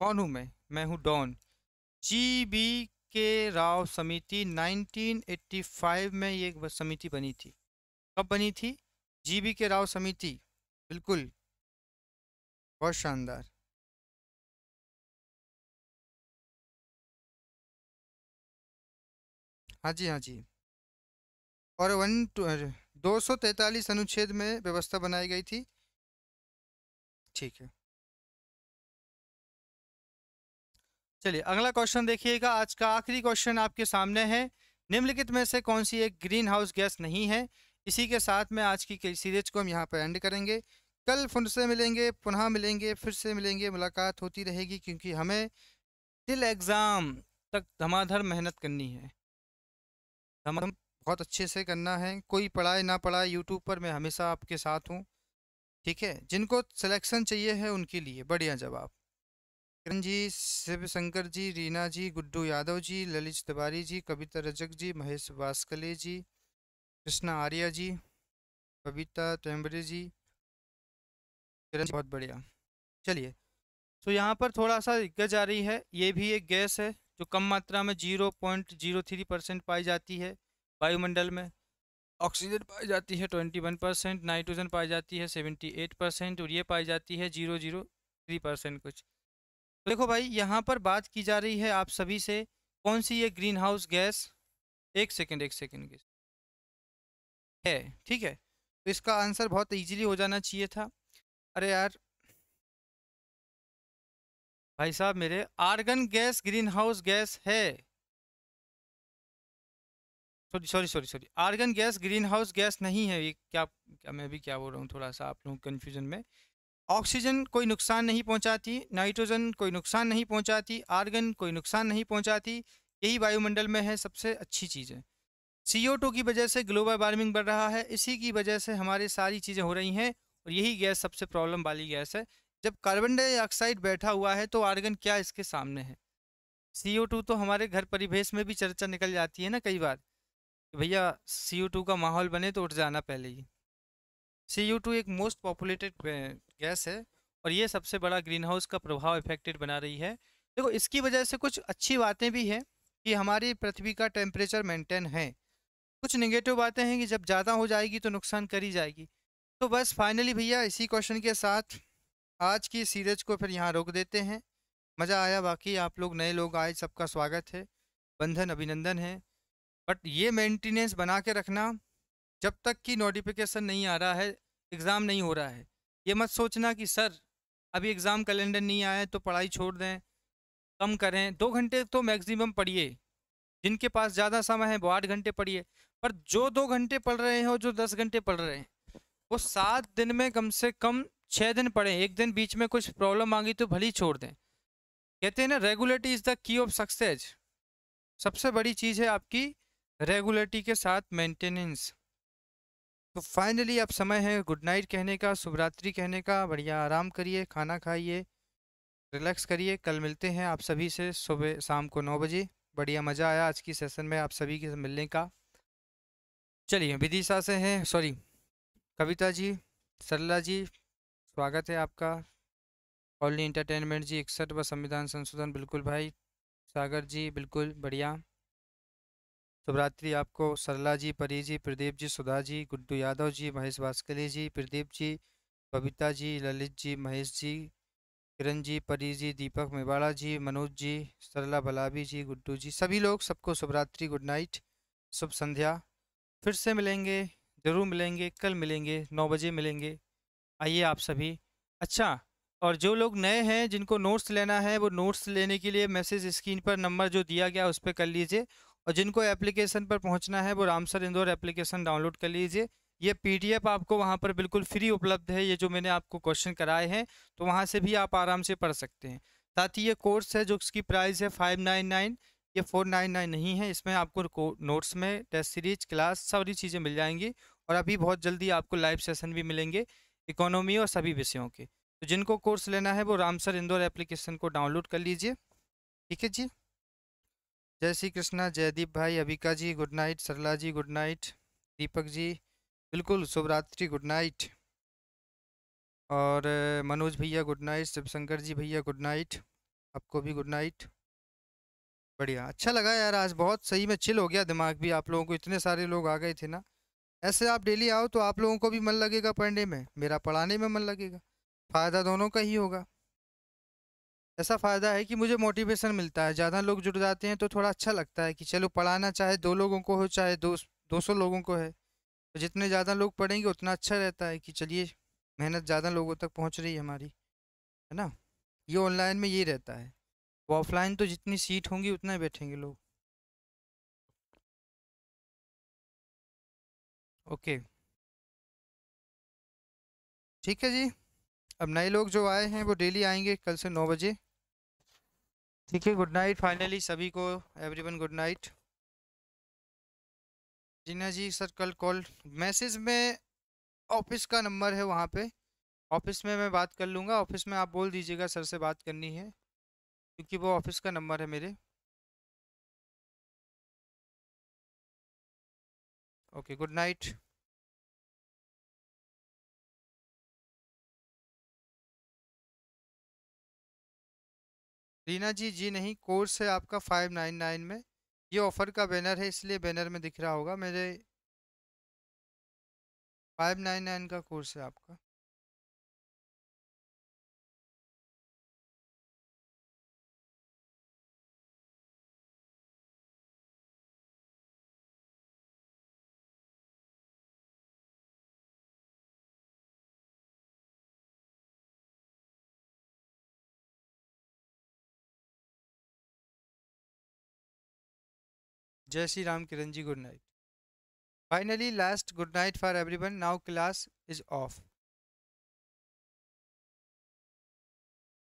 कौन हूँ मैं मैं हूँ डॉन जी बी के राव समिति 1985 में ये समिति बनी थी कब बनी थी जीबी के राव समिति बिल्कुल बहुत शानदार हाँ जी हाँ जी और वन दो सौ तैतालीस अनुच्छेद में व्यवस्था बनाई गई थी ठीक है चलिए अगला क्वेश्चन देखिएगा आज का आखिरी क्वेश्चन आपके सामने है निम्नलिखित में से कौन सी एक ग्रीन हाउस गैस नहीं है इसी के साथ में आज की सीरीज को हम यहाँ पर एंड करेंगे कल फिर से मिलेंगे पुनः मिलेंगे फिर से मिलेंगे मुलाकात होती रहेगी क्योंकि हमें टिल एग्ज़ाम तक धमाधर मेहनत करनी है धमाधम बहुत अच्छे से करना है कोई पढ़ाए ना पढ़ाए यूट्यूब पर मैं हमेशा आपके साथ हूँ ठीक है जिनको सिलेक्शन चाहिए है उनके लिए बढ़िया जवाब किरण जी शिव शंकर जी रीना जी गुड्डू यादव जी ललित तिवारी जी कविता रजक जी महेश वास्कले जी कृष्णा आर्या जी बबीता टेम्बरे जी बहुत बढ़िया चलिए तो यहाँ पर थोड़ा सा दिक्कत आ रही है ये भी एक गैस है जो कम मात्रा में zero point zero three percent पाई जाती है वायुमंडल में ऑक्सीजन पाई जाती है ट्वेंटी वन परसेंट नाइट्रोजन पाई जाती है सेवेंटी एट परसेंट और ये पाई जाती है जीरो जीरो थ्री परसेंट कुछ तो देखो भाई यहाँ पर बात की जा रही है आप सभी से कौन सी ये ग्रीन हाउस गैस एक सेकेंड एक सेकेंड गैस है ठीक है तो इसका आंसर बहुत इजीली हो जाना चाहिए था अरे यार भाई साहब मेरे argon gas greenhouse gas है sorry sorry sorry sorry argon gas greenhouse gas नहीं है ये क्या, क्या मैं भी क्या बोल रहा हूँ थोड़ा सा आप के कन्फ्यूजन में ऑक्सीजन कोई नुकसान नहीं पहुंचाती नाइट्रोजन कोई नुकसान नहीं पहुंचाती आर्गन कोई नुकसान नहीं पहुंचाती यही वायुमंडल में है सबसे अच्छी चीज़ है टू की वजह से ग्लोबल वार्मिंग बढ़ रहा है इसी की वजह से हमारी सारी चीज़ें हो रही हैं और यही गैस सबसे प्रॉब्लम वाली गैस है जब कार्बन डाइऑक्साइड बैठा हुआ है तो आर्गन क्या इसके सामने है टू तो हमारे घर परिवेश में भी चर्चा निकल जाती है ना कई बार भैया टू का माहौल बने तो उठ जाना पहले ही टू एक मोस्ट पॉपुलेटेड गैस है और ये सबसे बड़ा ग्रीन हाउस का प्रभाव इफेक्टेड बना रही है देखो इसकी वजह से कुछ अच्छी बातें भी हैं कि हमारी पृथ्वी का टेम्परेचर मेंटेन है कुछ निगेटिव बातें हैं कि जब ज़्यादा हो जाएगी तो नुकसान करी जाएगी तो बस फाइनली भैया इसी क्वेश्चन के साथ आज की सीरीज को फिर यहाँ रोक देते हैं मज़ा आया बाकी आप लोग नए लोग आए सबका स्वागत है बंधन अभिनंदन है बट ये मेंटेनेंस बना के रखना जब तक कि नोटिफिकेशन नहीं आ रहा है एग्ज़ाम नहीं हो रहा है ये मत सोचना कि सर अभी एग्ज़ाम कैलेंडर नहीं आया तो पढ़ाई छोड़ दें कम करें दो घंटे तो मैक्सिमम पढ़िए जिनके पास ज़्यादा समय है वो आठ घंटे पढ़िए पर जो दो घंटे पढ़ रहे हैं और जो दस घंटे पढ़ रहे हैं वो सात दिन में कम से कम छः दिन पढ़ें एक दिन बीच में कुछ प्रॉब्लम आ गई तो भली छोड़ दें कहते हैं ना regularity is the key of success सबसे बड़ी चीज़ है आपकी रेगुलरिटी के साथ मेंटेनेंस तो फाइनली अब समय है गुड नाइट कहने का शुभरात्रि कहने का बढ़िया आराम करिए खाना खाइए रिलैक्स करिए कल मिलते हैं आप सभी से सुबह शाम को नौ बजे बढ़िया मज़ा आया आज की सेशन में आप सभी के मिलने का चलिए विदिशा से हैं सॉरी कविता जी सरला जी स्वागत है आपका ऑनली इंटरटेनमेंट जी इकसठ व संविधान संशोधन बिल्कुल भाई सागर जी बिल्कुल बढ़िया शुभरात्रि आपको सरला जी परी जी प्रदीप जी सुधा जी गुड्डू यादव जी महेश वास्कली जी प्रदीप जी बबीता जी ललित जी महेश जी किरण जी परी जी दीपक मेवाड़ा जी मनोज जी सरला भलाबी जी गुड्डू जी सभी लोग सबको शुभरात्रि गुड नाइट शुभ संध्या फिर से मिलेंगे ज़रूर मिलेंगे कल मिलेंगे नौ बजे मिलेंगे आइए आप सभी अच्छा और जो लोग नए हैं जिनको नोट्स लेना है वो नोट्स लेने के लिए मैसेज स्क्रीन पर नंबर जो दिया गया उस पर कर लीजिए और जिनको एप्लीकेशन पर पहुंचना है वो रामसर इंदौर एप्लीकेशन डाउनलोड कर लीजिए ये पीडीएफ आपको वहाँ पर बिल्कुल फ्री उपलब्ध है ये जो मैंने आपको क्वेश्चन कराए हैं तो वहाँ से भी आप आराम से पढ़ सकते हैं साथ ही ये कोर्स है जो उसकी प्राइस है फाइव नाइन नाइन ये फोर नाइन नाइन नहीं है इसमें आपको नोट्स में टेस्ट सीरीज क्लास सारी चीज़ें मिल जाएंगी और अभी बहुत जल्दी आपको लाइव सेशन भी मिलेंगे इकोनॉमी और सभी विषयों के तो जिनको कोर्स लेना है वो रामसर इंदौर एप्लीकेशन को डाउनलोड कर लीजिए ठीक है जी जय श्री कृष्णा जयदीप भाई Abhika ji good night Sarla ji good night Deepak ji बिल्कुल शुभरात्रि गुड नाइट और मनोज भैया गुड नाइट शिवशंकर जी भैया गुड नाइट आपको भी गुड नाइट बढ़िया अच्छा लगा यार आज बहुत सही में चिल हो गया दिमाग भी आप लोगों को इतने सारे लोग आ गए थे ना ऐसे आप डेली आओ तो आप लोगों को भी मन लगेगा पढ़ने में मेरा पढ़ाने में मन लगेगा फ़ायदा दोनों का ही होगा ऐसा फ़ायदा है कि मुझे मोटिवेशन मिलता है ज़्यादा लोग जुड़ जाते हैं तो थोड़ा अच्छा लगता है कि चलो पढ़ाना चाहे दो लोगों को हो चाहे दो दो सौ लोगों को है तो जितने ज़्यादा लोग पढ़ेंगे उतना अच्छा रहता है कि चलिए मेहनत ज़्यादा लोगों तक पहुँच रही है हमारी है ना ये ऑनलाइन में ये रहता है ऑफलाइन तो जितनी सीट होंगी उतना ही बैठेंगे लोग ओके ठीक है जी अब नए लोग जो आए हैं वो डेली आएंगे कल से नौ बजे ठीक है गुड नाइट फाइनली सभी को everyone good night Jeena ji sir कल कॉल मैसेज में ऑफिस का नंबर है वहाँ पे ऑफिस में मैं बात कर लूँगा ऑफिस में आप बोल दीजिएगा सर से बात करनी है क्योंकि वो ऑफिस का नंबर है मेरे okay good night Reena ji जी नहीं कोर्स है आपका फाइव नाइन नाइन में ये ऑफ़र का बैनर है इसलिए बैनर में दिख रहा होगा मेरे फाइव नाइन नाइन का कोर्स है आपका Jai Shri Ram Kiranji, good night. Finally, last good night for everyone. Now class is off.